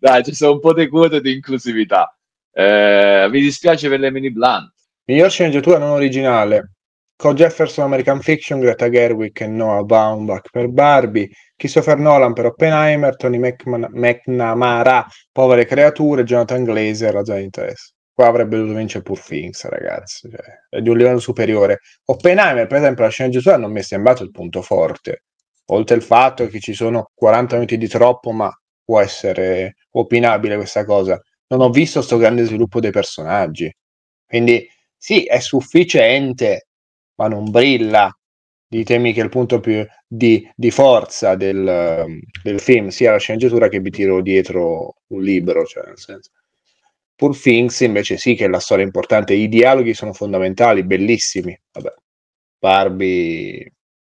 Dai, ci sono un po' di quote di inclusività. Ehm, mi dispiace per le mini Blunt. Miglior sceneggiatura non originale. Con Jefferson, American Fiction, Greta Gerwig e Noah Baumbach per Barbie, Christopher Nolan per Oppenheimer, Tony McNamara, Povere creature, Jonathan Glazer, Ragione di interesse qua avrebbe dovuto vincere pur Phoenix, ragazzi, cioè, è di un livello superiore. Oppenheimer, per esempio, la sceneggiatura non mi è sembrato il punto forte, oltre al fatto che ci sono 40 minuti di troppo, ma può essere opinabile questa cosa. Non ho visto questo grande sviluppo dei personaggi, quindi sì, è sufficiente, ma non brilla. Ditemi che il punto più di, di forza del, del, film sia la sceneggiatura che vi tiro dietro un libro, cioè nel senso Poor Things invece sì che è la storia importante, i dialoghi sono fondamentali, bellissimi. Vabbè. Barbie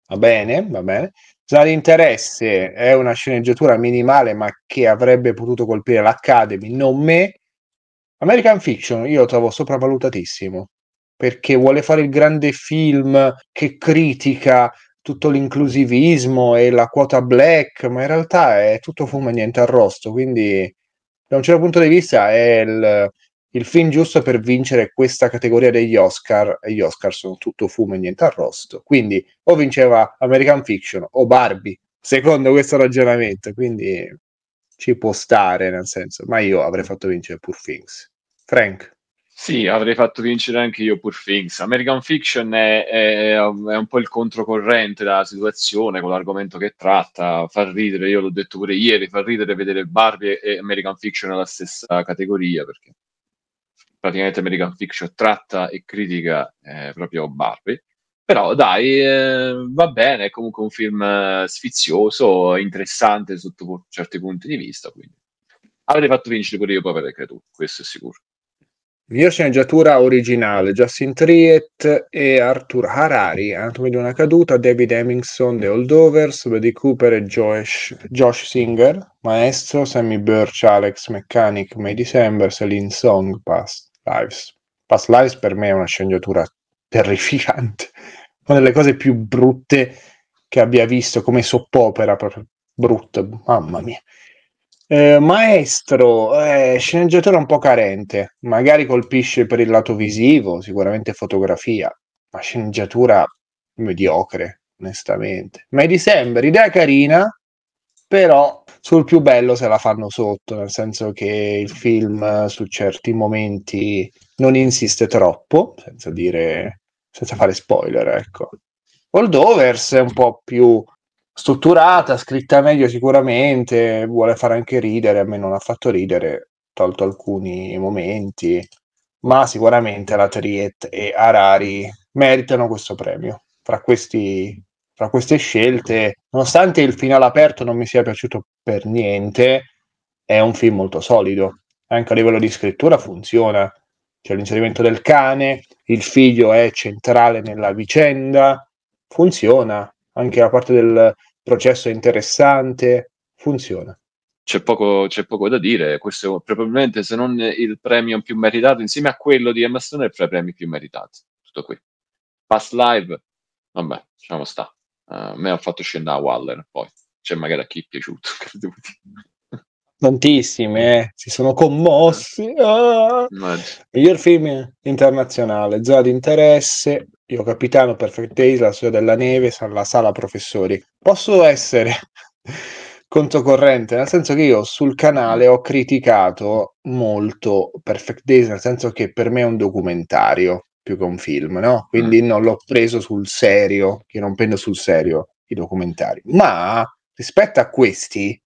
va bene, va bene. Zona di interesse è una sceneggiatura minimale ma che avrebbe potuto colpire l'Academy, non me. American Fiction io lo trovo sopravvalutatissimo perché vuole fare il grande film che critica tutto l'inclusivismo e la quota black, ma in realtà è tutto fumo e niente arrosto, quindi da un certo punto di vista è il, il film giusto per vincere questa categoria degli Oscar e gli Oscar sono tutto fumo e niente arrosto quindi o vinceva American Fiction o Barbie secondo questo ragionamento quindi ci può stare nel senso ma io avrei fatto vincere Poor Things Frank sì, avrei fatto vincere anche io Pur Things. American Fiction è, è, è, un po' il controcorrente della situazione con l'argomento che tratta. Far ridere, io l'ho detto pure ieri, far ridere vedere Barbie e American Fiction nella stessa categoria perché praticamente American Fiction tratta e critica eh, proprio Barbie. Però dai, eh, va bene, è comunque un film eh, sfizioso, interessante sotto certi punti di vista, quindi avrei fatto vincere pure io Povera Creatura, questo è sicuro. Video sceneggiatura originale Justin Triet e Arthur Harari, Anatomia di una caduta, David Hemmingson, The Holdovers, Buddy Cooper e Josh, Josh, Singer, Maestro, Sammy Birch, Alex Mechanic, May December, Celine Song, Past Lives. Past Lives per me è una sceneggiatura terrificante, una delle cose più brutte che abbia visto come soppopera, proprio brutta, mamma mia. Eh, maestro, eh, sceneggiatore un po' carente, magari colpisce per il lato visivo, sicuramente fotografia, ma sceneggiatura mediocre, onestamente. Ma è dicembre, idea carina, però sul più bello se la fanno sotto, nel senso che il film su certi momenti non insiste troppo, senza dire senza fare spoiler, ecco. Holdovers è un po' più strutturata, scritta meglio sicuramente, vuole far anche ridere, a me non ha fatto ridere, tolto alcuni momenti, ma sicuramente la Triet e Arari meritano questo premio. Fra, questi, fra queste scelte, nonostante il finale aperto non mi sia piaciuto per niente, è un film molto solido, anche a livello di scrittura funziona. C'è l'inserimento del cane, il figlio è centrale nella vicenda, funziona, anche la parte del, processo interessante, funziona. C'è poco, c'è poco, da dire. Questo è probabilmente, se non il premio più meritato, insieme a quello di Emma è fra i premi più meritati. Tutto qui. Pass Live, vabbè, diciamo sta. Uh, a me ha fatto scendere a Waller, poi c'è magari a chi è piaciuto. Credo tantissime, eh. si sono commossi. Eh, ah! Miglior film internazionale, zona di interesse, io capitano, Perfect Days, La Sua della neve, la sala professori. Posso essere controcorrente, nel senso che io sul canale ho criticato molto Perfect Days, nel senso che per me è un documentario più che un film, no? Quindi mm. non l'ho preso sul serio, che non prendo sul serio i documentari. Ma rispetto a questi,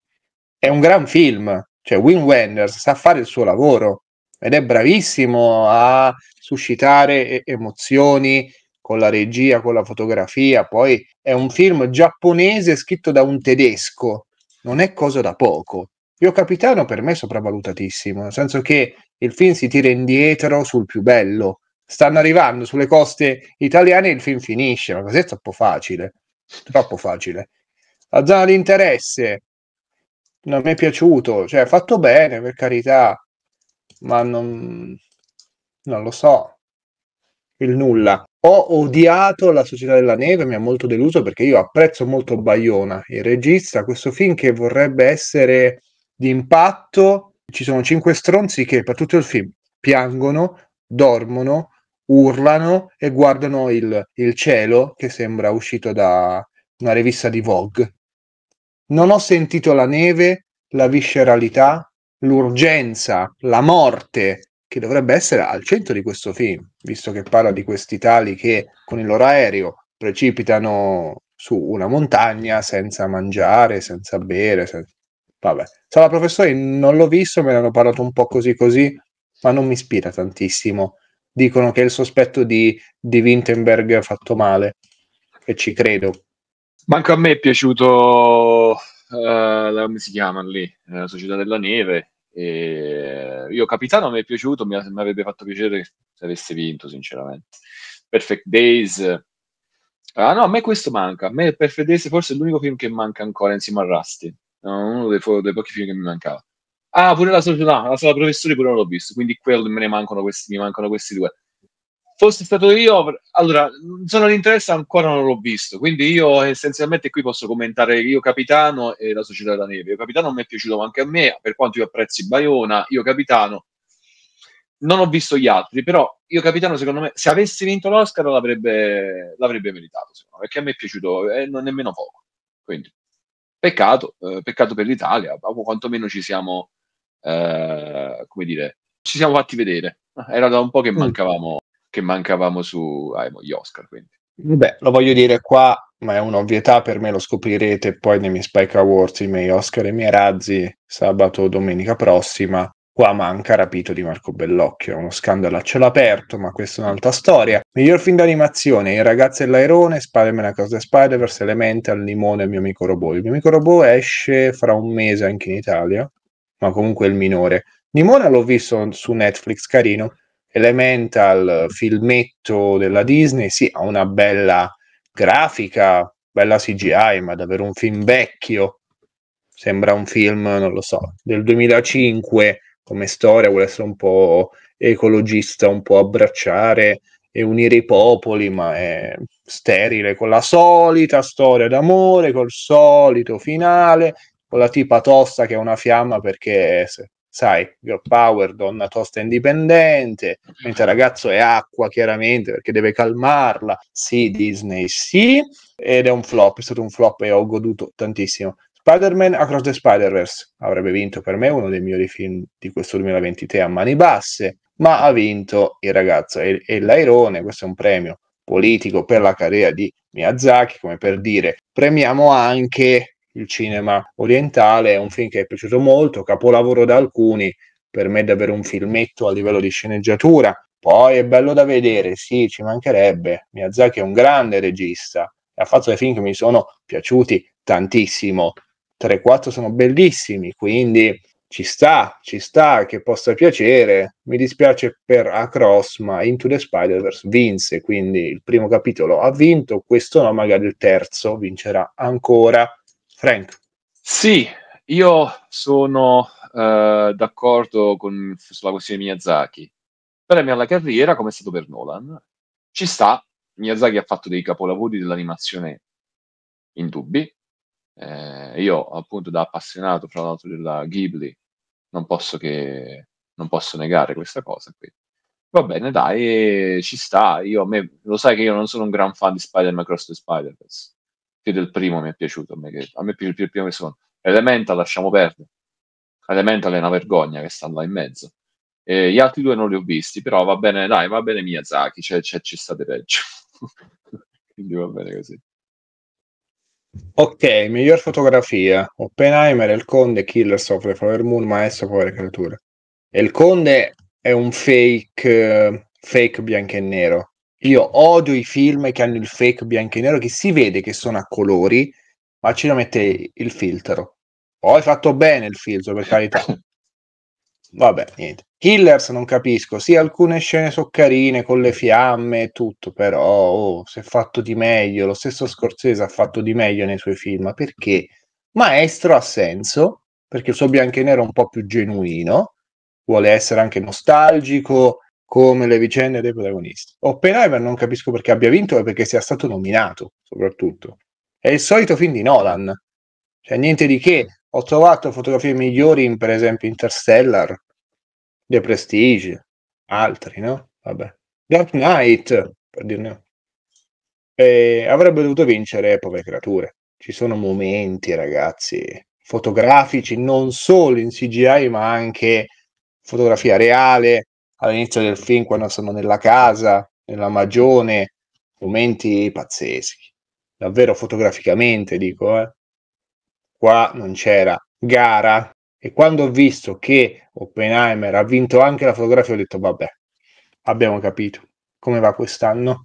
è un gran film, cioè Wim Wenders sa fare il suo lavoro ed è bravissimo a suscitare emozioni con la regia, con la fotografia, poi è un film giapponese scritto da un tedesco, non è cosa da poco. Io Capitano per me è sopravvalutatissimo, nel senso che il film si tira indietro sul più bello. Stanno arrivando sulle coste italiane e il film finisce, ma così è troppo facile, troppo facile. La zona di interesse, non mi è piaciuto, cioè ha fatto bene per carità, ma non, non lo so, il nulla. Ho odiato La Società della Neve, mi ha molto deluso perché io apprezzo molto Bayona, il regista, questo film che vorrebbe essere di impatto. Ci sono cinque stronzi che per tutto il film piangono, dormono, urlano e guardano il, il cielo che sembra uscito da una rivista di Vogue. Non ho sentito la neve, la visceralità, l'urgenza, la morte, che dovrebbe essere al centro di questo film, visto che parla di questi tali che con il loro aereo precipitano su una montagna senza mangiare, senza bere. Senza... Vabbè, Sala Professori non l'ho visto, me ne hanno parlato un po' così così, ma non mi ispira tantissimo. Dicono che il sospetto di, di Wittenberg ha fatto male e ci credo, Manco a me è piaciuto, eh, come si chiama lì, eh, la Società della Neve. E io Capitano mi è piaciuto, mi, mi avrebbe fatto piacere se avesse vinto, sinceramente. Perfect Days. Ah no, a me questo manca. A me Perfect Days forse è l'unico film che manca ancora insieme a Rusty. Uno dei, dei pochi film che mi mancava. Ah, pure la società, la sala professori, pure non l'ho visto, quindi quello me ne mancano questi, mi mancano questi due. Fosse stato io, allora, mm, sono di interesse ancora non l'ho visto, quindi io essenzialmente qui posso commentare io capitano e la società della neve. Io capitano mi è piaciuto anche a me, per quanto io apprezzi Baiona, io capitano non ho visto gli altri, però io capitano secondo me se avessi vinto l'Oscar l'avrebbe, l'avrebbe meritato, me, perché a me è piaciuto eh, non nemmeno poco. Quindi peccato, eh, peccato per l'Italia, quantomeno ci siamo, eh, come dire, ci siamo fatti vedere. Era da un po' che mm. mancavamo che mancavamo su ah, gli Oscar. Quindi. Beh, lo voglio dire qua, ma è un'ovvietà per me, lo scoprirete poi nei miei Spike Awards, i miei Oscar e i miei razzi sabato o domenica prossima. Qua manca Rapito di Marco Bellocchio, uno scandalo a cielo aperto, ma questa è un'altra storia. Miglior film d'animazione, Il ragazzo e l'airone, Spider-Man a casa Spider-Verse, Al Limone il mio amico robot. Il mio amico robot esce fra un mese anche in Italia, ma comunque il minore. Nimona l'ho visto su Netflix, carino. Elemental, filmetto della Disney, sì, ha una bella grafica, bella CGI, ma davvero un film vecchio. Sembra un film, non lo so, del 2005 come storia, vuole essere un po' ecologista, un po' abbracciare e unire i popoli, ma è sterile con la solita storia d'amore, col solito finale, con la tipa tosta che è una fiamma perché sai, girl power, donna tosta indipendente, mentre il ragazzo è acqua chiaramente perché deve calmarla. Sì, Disney, sì, ed è un flop, è stato un flop e ho goduto tantissimo. Spider-Man Across the Spider-Verse avrebbe vinto per me uno dei migliori film di questo 2023 a mani basse, ma ha vinto il ragazzo e, e l'airone, questo è un premio politico per la carriera di Miyazaki, come per dire premiamo anche il cinema orientale, è un film che è piaciuto molto, capolavoro da alcuni, per me è davvero un filmetto a livello di sceneggiatura. Poi è bello da vedere, sì, ci mancherebbe. Miyazaki è un grande regista e ha fatto dei film che mi sono piaciuti tantissimo. 3-4 sono bellissimi, quindi ci sta, ci sta che possa piacere. Mi dispiace per Across, ma Into the Spider-Verse vinse, quindi il primo capitolo ha vinto, questo no, magari il terzo vincerà ancora. Frank. Sì, io sono eh, d'accordo con, sulla questione di Miyazaki. Per Premio alla carriera, come è stato per Nolan, ci sta. Miyazaki ha fatto dei capolavori dell'animazione indubbi. Eh, io, appunto, da appassionato, fra l'altro, della Ghibli, non posso, che, non posso negare questa cosa. Quindi. Va bene, dai, ci sta. Io, me, lo sai che io non sono un gran fan di Spider-Man Cross the Spider-Verse più del primo mi è piaciuto, a me, che, a me più, più il primo che sono Elemental lasciamo perdere, Elemental è una vergogna che sta là in mezzo. E gli altri due non li ho visti, però va bene, dai, va bene Miyazaki, cioè, cioè, ci state peggio. Quindi va bene così. Ok, miglior fotografia. Oppenheimer, Il Conde, Killers of the Flower Moon, Maestro, povere creature. E il Conde è un fake, eh, fake bianco e nero. Io odio i film che hanno il fake bianco e nero, che si vede che sono a colori, ma ci mette il filtro. Poi oh, fatto bene il filtro, per carità. Vabbè, niente. Killers non capisco. Sì, alcune scene sono carine con le fiamme e tutto, però oh, si è fatto di meglio. Lo stesso Scorsese ha fatto di meglio nei suoi film. perché? Maestro ha senso, perché il suo bianco e nero è un po' più genuino, vuole essere anche nostalgico, come le vicende dei protagonisti. Oppenheimer non capisco perché abbia vinto e perché sia stato nominato, soprattutto. È il solito film di Nolan. Cioè, niente di che. Ho trovato fotografie migliori in, per esempio, Interstellar, The Prestige, altri, no? Vabbè. Dark Knight, per dirne e avrebbe dovuto vincere Povere Creature. Ci sono momenti, ragazzi, fotografici, non solo in CGI, ma anche fotografia reale, all'inizio del film quando sono nella casa, nella magione, momenti pazzeschi, davvero fotograficamente dico, eh. qua non c'era gara e quando ho visto che Oppenheimer ha vinto anche la fotografia ho detto vabbè, abbiamo capito come va quest'anno.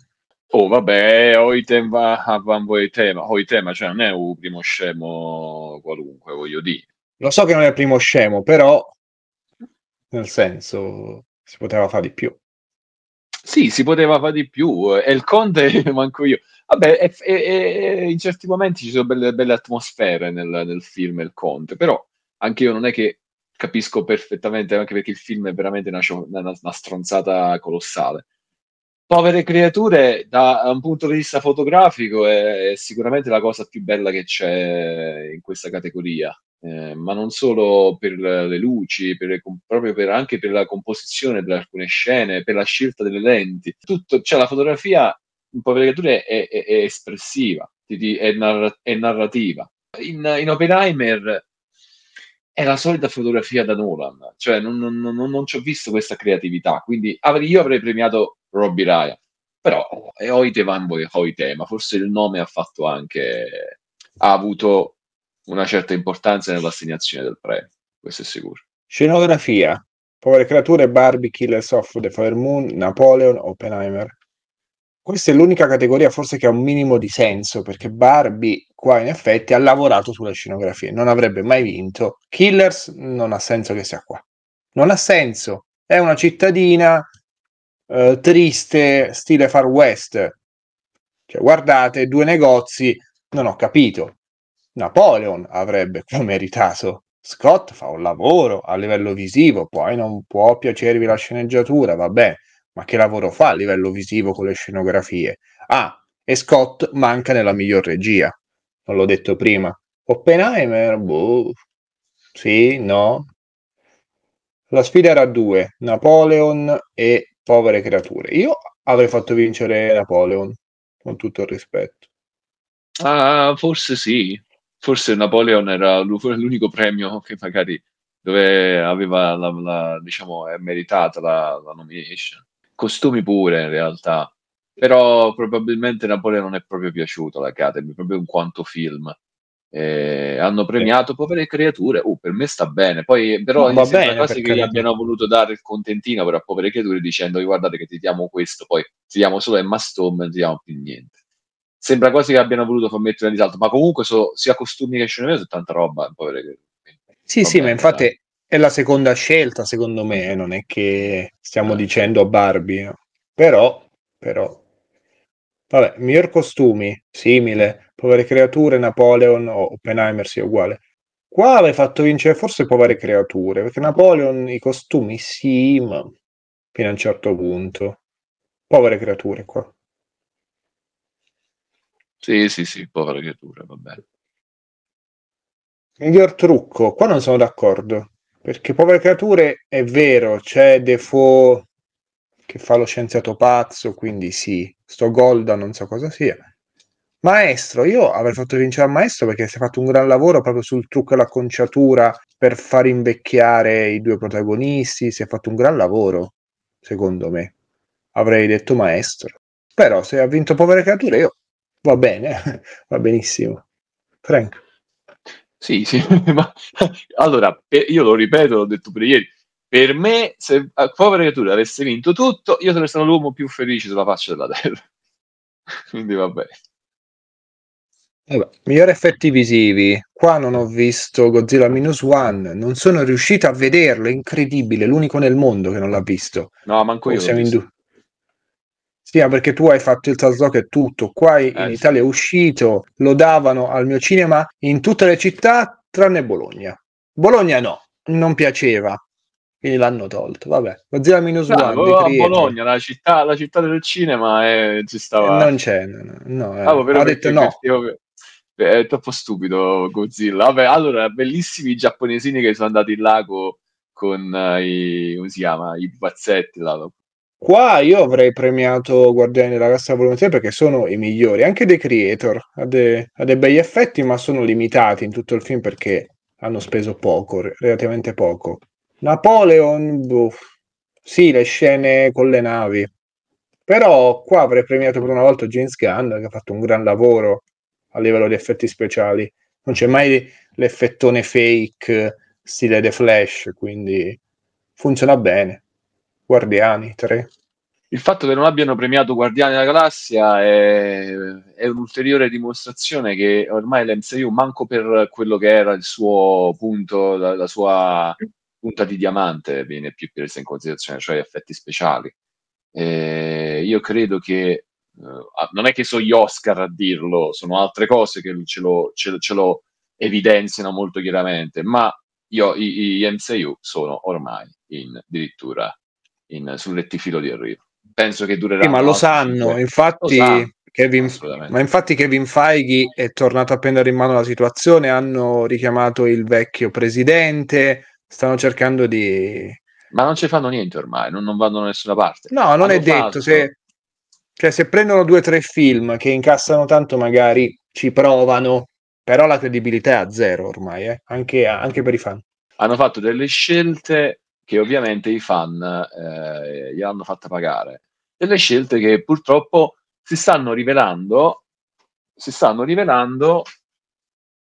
Oh vabbè, oi va a Van Voitema, Oitem cioè non è un primo scemo qualunque, voglio dire. Lo so che non è il primo scemo, però nel senso si poteva fare di più. Sì, si poteva fare di più, e eh, il Conte manco io. Vabbè, e, e, e in certi momenti ci sono belle, belle atmosfere nel, nel film Il Conte, però anche io non è che capisco perfettamente, anche perché il film è veramente una, una, una stronzata colossale. Povere creature, da, da un punto di vista fotografico, è, è, sicuramente la cosa più bella che c'è in questa categoria. Eh, ma non solo per le luci, per le, proprio per, anche per la composizione di alcune scene, per la scelta delle lenti. Tutto, cioè la fotografia in povere è, è, è, espressiva, è, narra- è narrativa. In, in Oppenheimer è la solita fotografia da Nolan, cioè non, non, non, non ci ho visto questa creatività, quindi avrei, io avrei premiato Robbie Ryan, però eh, Hoite Van Hoite, ma forse il nome ha fatto anche, ha avuto una certa importanza nell'assegnazione del premio, questo è sicuro. Scenografia, Povere creature, Barbie, Killers of the Fire Moon, Napoleon, Oppenheimer. Questa è l'unica categoria forse che ha un minimo di senso, perché Barbie qua in effetti ha lavorato sulle scenografie, non avrebbe mai vinto. Killers non ha senso che sia qua. Non ha senso. È una cittadina eh, triste, stile Far West. Cioè, guardate, due negozi, non ho capito. Napoleon avrebbe meritato. Scott fa un lavoro a livello visivo, poi non può piacervi la sceneggiatura, vabbè, ma che lavoro fa a livello visivo con le scenografie? Ah, e Scott manca nella miglior regia, non l'ho detto prima. Oppenheimer, boh, sì, no. La sfida era due, Napoleon e povere creature. Io avrei fatto vincere Napoleon, con tutto il rispetto. Ah, forse sì, forse Napoleon era l'unico premio che magari dove aveva la, la diciamo, è meritata la, la nomination. Costumi pure in realtà, però probabilmente Napoleon non è proprio piaciuto all'Academy, proprio in quanto film. Eh, hanno premiato povere creature. Uh, per me sta bene. Poi, però, no, sembra quasi che gli abbiano voluto dare il contentino però a povere creature dicendo: Guardate, che ti diamo questo. Poi ti diamo solo Emma Stone, non ti diamo più niente sembra quasi che abbiano voluto far mettere in risalto, ma comunque so, sia costumi che scenario sono tanta roba. Povere, Sì, Vabbè, sì, ma infatti è la seconda scelta, secondo me, eh, non è che stiamo eh. dicendo a Barbie, però, però. Vabbè, miglior costumi, simile, povere creature, Napoleon o Oppenheimer sia sì, uguale. Qua aveva fatto vincere forse povere creature, perché Napoleon i costumi sì, ma fino a un certo punto. Povere creature qua. Sì, sì, sì, povera creatura, va bene. Miglior trucco, qua non sono d'accordo, perché povere creature è vero, c'è Defoe che fa lo scienziato pazzo, quindi sì, sto Golda non so cosa sia. Maestro, io avrei fatto vincere al maestro perché si è fatto un gran lavoro proprio sul trucco e l'acconciatura per far invecchiare i due protagonisti, si è fatto un gran lavoro, secondo me. Avrei detto maestro. Però se ha vinto povere creature io va bene, va benissimo. Frank. Sì, sì, ma allora io lo ripeto, l'ho detto pure ieri. Per me, se a povera creatura avesse vinto tutto, io sarei stato l'uomo più felice sulla faccia della terra. Quindi va bene. Allora, migliori effetti visivi. Qua non ho visto Godzilla Minus One, non sono riuscito a vederlo, è incredibile, l'unico nel mondo che non l'ha visto. No, manco io. Siamo in due. Sì, perché tu hai fatto il trasloco e tutto. Qua in eh, Italia è uscito, lo davano al mio cinema in tutte le città tranne Bologna. Bologna no, non piaceva. Quindi l'hanno tolto, vabbè. Godzilla Minus no, One. Bologna, la città, la città, del cinema, eh, ci stava... Non c'è, no. no eh. ah, ha detto no. Che eh, è troppo stupido Godzilla. Vabbè, allora, bellissimi giapponesini che sono andati in lago con uh, i, come si chiama, i pupazzetti, là, Qua io avrei premiato Guardiani della Cassa Volume 3 perché sono i migliori, anche dei creator, ha, de, ha dei bei effetti ma sono limitati in tutto il film perché hanno speso poco, relativamente poco. Napoleon, boh, sì, le scene con le navi, però qua avrei premiato per una volta James Gunn che ha fatto un gran lavoro a livello di effetti speciali, non c'è mai l'effettone fake stile The Flash, quindi funziona bene. Guardiani 3. Il fatto che non abbiano premiato Guardiani della Galassia è, è un'ulteriore dimostrazione che ormai l'MCU, manco per quello che era il suo punto, la, la sua punta di diamante, viene più presa in considerazione, cioè gli effetti speciali. Eh, io credo che eh, non è che so gli Oscar a dirlo, sono altre cose che ce lo, ce, ce lo evidenziano molto chiaramente, ma io, i, i MCU sono ormai in addirittura in, sul rettifilo di arrivo. Penso che durerà. Sì, ma lo sanno, tempo. infatti. Lo Kevin, ma infatti Kevin Feige è tornato a prendere in mano la situazione, hanno richiamato il vecchio presidente, stanno cercando di... Ma non ci fanno niente ormai, non, non vanno da nessuna parte. No, non hanno è detto, se, cioè, se prendono due o tre film che incassano tanto magari ci provano, però la credibilità è a zero ormai, eh? anche, anche per i fan. Hanno fatto delle scelte che ovviamente i fan eh, hanno fatta pagare. Delle scelte che purtroppo si stanno rivelando, si stanno rivelando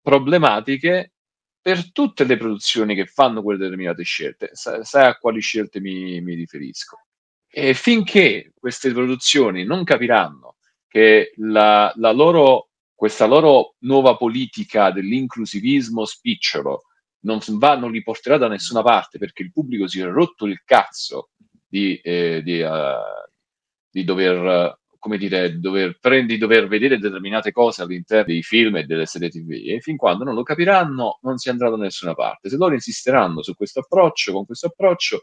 problematiche per tutte le produzioni che fanno quelle determinate scelte. Sai, sai a quali scelte mi, mi riferisco. E finché queste produzioni non capiranno che la, la loro, questa loro nuova politica dell'inclusivismo spicciolo, non, va, non li porterà da nessuna parte perché il pubblico si è rotto il cazzo di, eh, di, uh, di dover, come dire, dover prendi, dover vedere determinate cose all'interno dei film e delle serie TV e fin quando non lo capiranno non si andrà da nessuna parte. Se loro insisteranno su questo approccio, con questo approccio,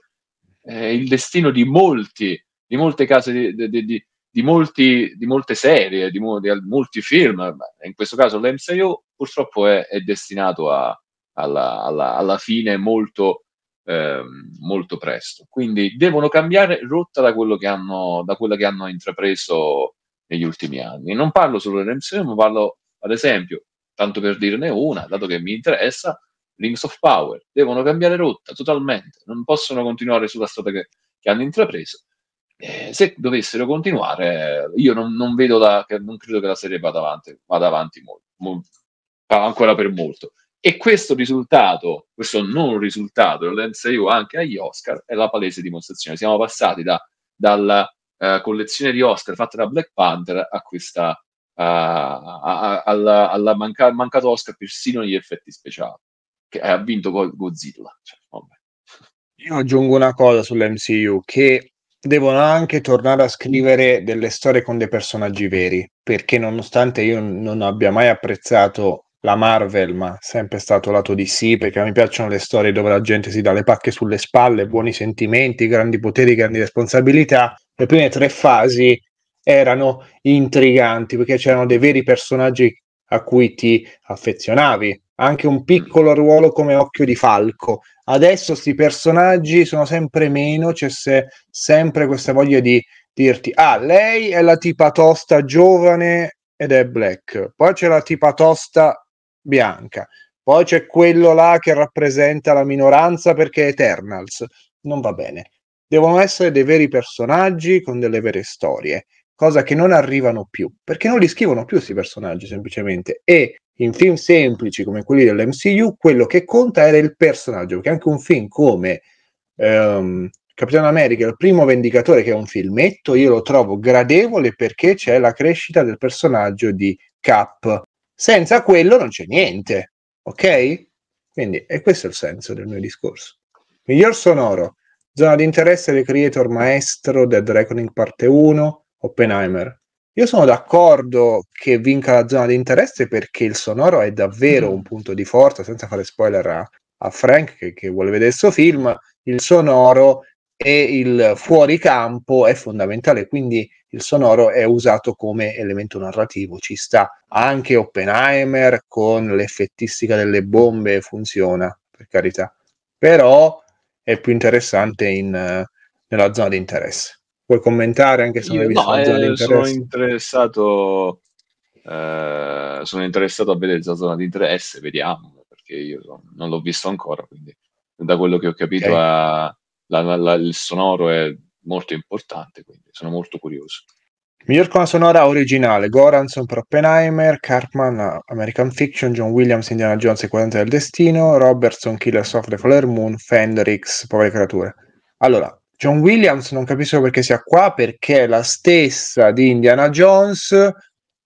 eh, il destino di molti, di molte case di, di, di, di molti, molte serie, di, molti film, in questo caso l'MCO purtroppo è, è destinato a, alla, alla, alla fine molto, ehm, molto presto. Quindi devono cambiare rotta da, quello che hanno, da quella che hanno intrapreso negli ultimi anni. Non parlo solo di RMC, ma parlo ad esempio, tanto per dirne una, dato che mi interessa, Rings of Power. Devono cambiare rotta totalmente, non possono continuare sulla strada che, che hanno intrapreso. Eh, se dovessero continuare, io non, non vedo la, non credo che la serie vada avanti, vada avanti molto, molto, ancora per molto. E questo risultato, questo non risultato, lo anche agli Oscar, è la palese dimostrazione. Siamo passati da, dalla uh, eh, collezione di Oscar fatta da Black Panther a questa, uh, a, a, alla, alla manca, mancato Oscar persino negli effetti speciali, che ha vinto Godzilla. Cioè, io aggiungo una cosa sull'MCU, che devono anche tornare a scrivere delle storie con dei personaggi veri, perché nonostante io non abbia mai apprezzato la Marvel, ma sempre stato lato DC, perché mi piacciono le storie dove la gente si dà le pacche sulle spalle, buoni sentimenti, grandi poteri, grandi responsabilità. Le prime tre fasi erano intriganti perché c'erano dei veri personaggi a cui ti affezionavi, anche un piccolo ruolo come Occhio di Falco. Adesso questi personaggi sono sempre meno, c'è se, sempre questa voglia di dirti, ah, lei è la tipa tosta giovane ed è black, poi c'è la tipa tosta bianca. Poi c'è quello là che rappresenta la minoranza perché è Eternals. Non va bene. Devono essere dei veri personaggi con delle vere storie, cosa che non arrivano più, perché non li scrivono più questi personaggi semplicemente. E in film semplici come quelli dell'MCU, quello che conta era il personaggio, perché anche un film come um, Capitano America, il primo Vendicatore, che è un filmetto, io lo trovo gradevole perché c'è la crescita del personaggio di Cap, senza quello non c'è niente, ok? Quindi è questo il senso del mio discorso. Miglior sonoro, zona di interesse del creator maestro Dead Reckoning parte 1, Oppenheimer. Io sono d'accordo che vinca la zona di interesse perché il sonoro è davvero un punto di forza, senza fare spoiler a, a Frank che, che vuole vedere il suo film, il sonoro e il fuoricampo è fondamentale, quindi il sonoro è usato come elemento narrativo, ci sta. Anche Oppenheimer con l'effettistica delle bombe funziona, per carità, però è più interessante in, nella zona di interesse. Puoi commentare anche se non hai visto no, la zona eh, di interesse? Sono interessato, eh, sono interessato a vedere la zona di interesse, vediamo, perché io non l'ho visto ancora, quindi da quello che ho capito okay. la, la, la, il sonoro è molto importante, quindi sono molto curioso. Miglior colonna sonora originale, Goranson per Oppenheimer, Cartman American Fiction, John Williams Indiana Jones e 40 del Destino, Robertson Killers of the Flower Moon, Fendrix, Povere Creature. Allora, John Williams non capisco perché sia qua, perché è la stessa di Indiana Jones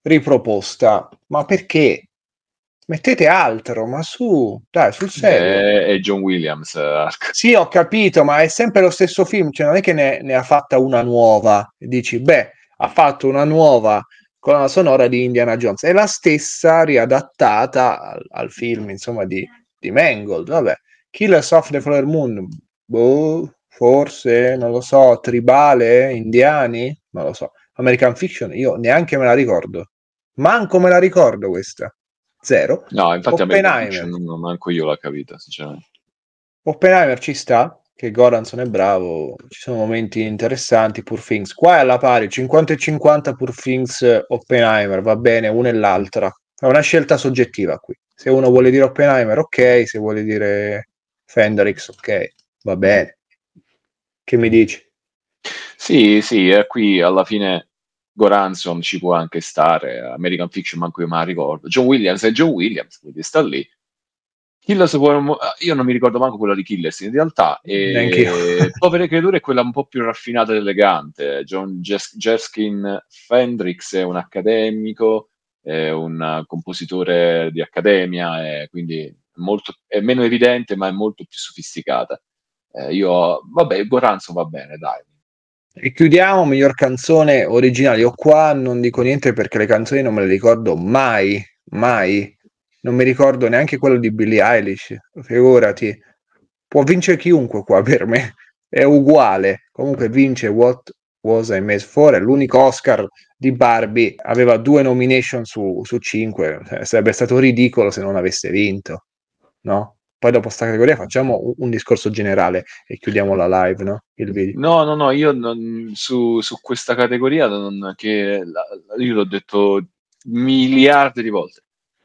riproposta. Ma perché? mettete altro, ma su, dai, sul serio. È, John Williams. Eh, Arc. Sì, ho capito, ma è sempre lo stesso film, cioè non è che ne, ne ha fatta una nuova. Dici, beh, ha fatto una nuova con la sonora di Indiana Jones, è la stessa riadattata al, al film, insomma, di, di Mangold, vabbè. Killers of the Flower Moon, boh, forse, non lo so, tribale, indiani, non lo so. American Fiction, io neanche me la ricordo. Manco me la ricordo questa zero. No, infatti Oppenheimer, non, manco io l'ho capita, sinceramente. Oppenheimer ci sta, che Goranson è bravo, ci sono momenti interessanti, Pur Things. Qua è alla pari, 50 e 50 Pur Things Oppenheimer, va bene, una e l'altra. È una scelta soggettiva qui. Se uno vuole dire Oppenheimer, ok, se vuole dire Fenderix, ok, va bene. Che mi dici? Sì, sì, è qui alla fine Goranson ci può anche stare, American Fiction manco io me la ricordo, John Williams è John Williams, quindi sta lì. Killers può, io non mi ricordo manco quella di Killers in realtà, e Povere Creature è quella un po' più raffinata ed elegante, John Jerskin Fendrix è un accademico, è un compositore di accademia, è quindi molto, è meno evidente ma è molto più sofisticata. Eh, io, vabbè, Goranzo va bene, dai, e chiudiamo, miglior canzone originale. Io qua non dico niente perché le canzoni non me le ricordo mai, mai. Non mi ricordo neanche quello di Billie Eilish, figurati. Può vincere chiunque qua per me, è uguale. Comunque vince What Was I Made For, è l'unico Oscar di Barbie. Aveva due nomination su, su cinque, sarebbe stato ridicolo se non avesse vinto, no? Poi dopo questa categoria facciamo un, un discorso generale e chiudiamo la live, no? Il video. No, no, no, io non, su, su, questa categoria non, che la, io l'ho detto miliardi di volte.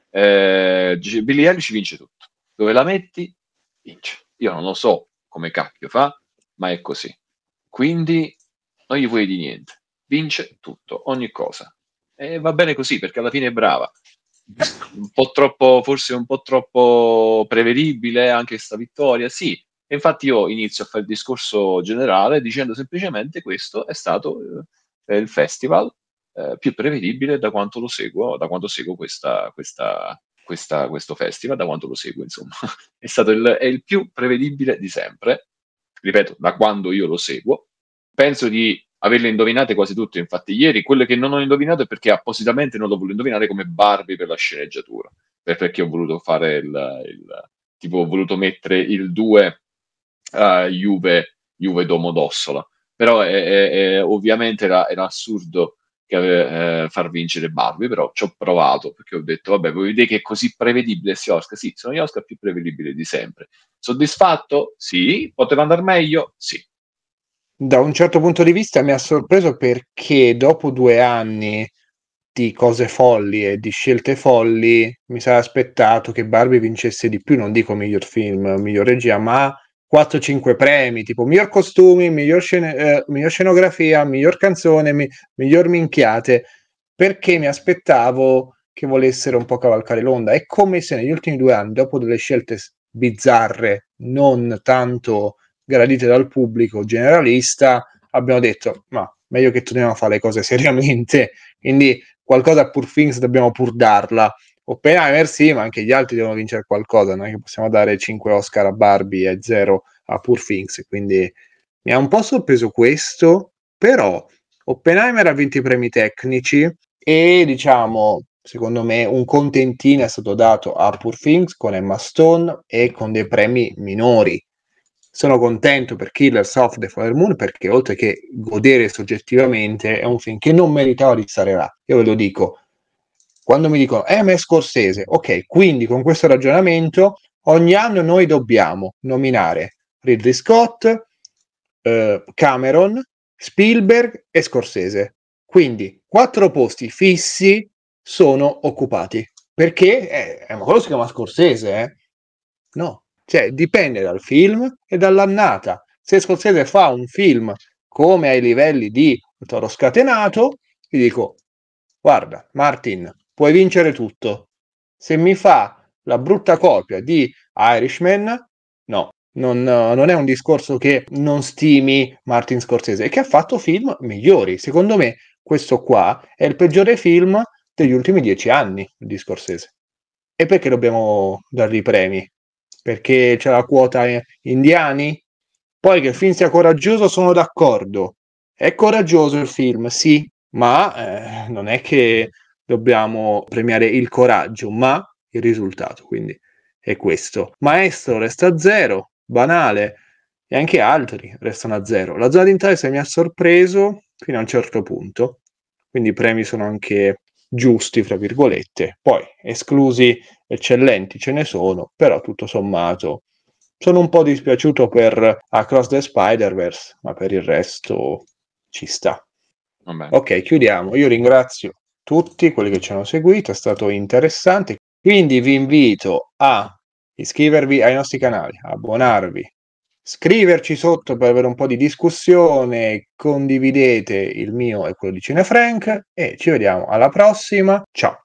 Eh, Billy Eilish vince tutto. Dove la metti, vince. Io non lo so come cacchio fa, ma è così. Quindi non gli vuoi di niente. Vince tutto, ogni cosa. E va bene così perché alla fine è brava un po' troppo, forse un po' troppo prevedibile anche questa vittoria. Sì, e infatti io inizio a fare il discorso generale dicendo semplicemente questo è stato eh, il festival eh, più prevedibile da quanto lo seguo, da quanto seguo questa, questa, questa, questo festival, da quanto lo seguo, insomma. è stato il, è il più prevedibile di sempre, ripeto, da quando io lo seguo. Penso di averle indovinate quasi tutte. Infatti, ieri quelle che non ho indovinato è perché appositamente non l'ho voluto indovinare come Barbie per la sceneggiatura, perché ho voluto fare il, il tipo, ho voluto mettere il 2 uh, eh, Juve, Juve Domodossola. Però è, è, è, ovviamente era, era assurdo che eh, far vincere Barbie, però ci ho provato perché ho detto, vabbè, vuoi vedere che è così prevedibile sia Oscar? Sì, sono gli Oscar più prevedibili di sempre. Soddisfatto? Sì. Poteva andare meglio? Sì da un certo punto di vista mi ha sorpreso perché dopo due anni di cose folli e di scelte folli mi sarei aspettato che Barbie vincesse di più, non dico miglior film, miglior regia, ma 4-5 premi, tipo miglior costumi, miglior, scen- eh, miglior scenografia, miglior canzone, mi- miglior minchiate, perché mi aspettavo che volessero un po' cavalcare l'onda. È come se negli ultimi due anni, dopo delle scelte bizzarre, non tanto gradite dal pubblico generalista, abbiamo detto, ma meglio che torniamo a fare le cose seriamente, quindi qualcosa a Pur Things dobbiamo pur darla. Oppenheimer sì, ma anche gli altri devono vincere qualcosa, non è che possiamo dare 5 Oscar a Barbie e 0 a Pur Things, quindi mi ha un po' sorpreso questo, però Oppenheimer ha vinto i premi tecnici e diciamo, secondo me, un contentino è stato dato a Pur Things con Emma Stone e con dei premi minori. Sono contento per Killers of the Fire Moon perché oltre che godere soggettivamente è un film che non meritava di stare là. Io ve lo dico, quando mi dicono, eh ma è Scorsese, ok, quindi con questo ragionamento ogni anno noi dobbiamo nominare Ridley Scott, eh, Cameron, Spielberg e Scorsese. Quindi quattro posti fissi sono occupati. Perché? Eh, eh ma quello si chiama Scorsese, eh? No, cioè, dipende dal film e dall'annata. Se Scorsese fa un film come ai livelli di Toro Scatenato, gli dico, guarda, Martin, puoi vincere tutto. Se mi fa la brutta copia di Irishman, no. Non, non, è un discorso che non stimi Martin Scorsese e che ha fatto film migliori. Secondo me, questo qua è il peggiore film degli ultimi dieci anni di Scorsese. E perché dobbiamo dargli i premi? perché c'è la quota indiani. Poi che il film sia coraggioso sono d'accordo. È coraggioso il film, sì, ma eh, non è che dobbiamo premiare il coraggio, ma il risultato, quindi è questo. Maestro resta a zero, banale, e anche altri restano a zero. La zona di interesse mi ha sorpreso fino a un certo punto, quindi i premi sono anche giusti, fra virgolette. Poi, esclusi eccellenti ce ne sono, però tutto sommato sono un po' dispiaciuto per Across the Spider-Verse, ma per il resto ci sta. Vabbè. Ok, chiudiamo. Io ringrazio tutti quelli che ci hanno seguito, è stato interessante. Quindi vi invito a iscrivervi ai nostri canali, abbonarvi, scriverci sotto per avere un po' di discussione, condividete il mio e quello di Cinefrank e ci vediamo alla prossima. Ciao!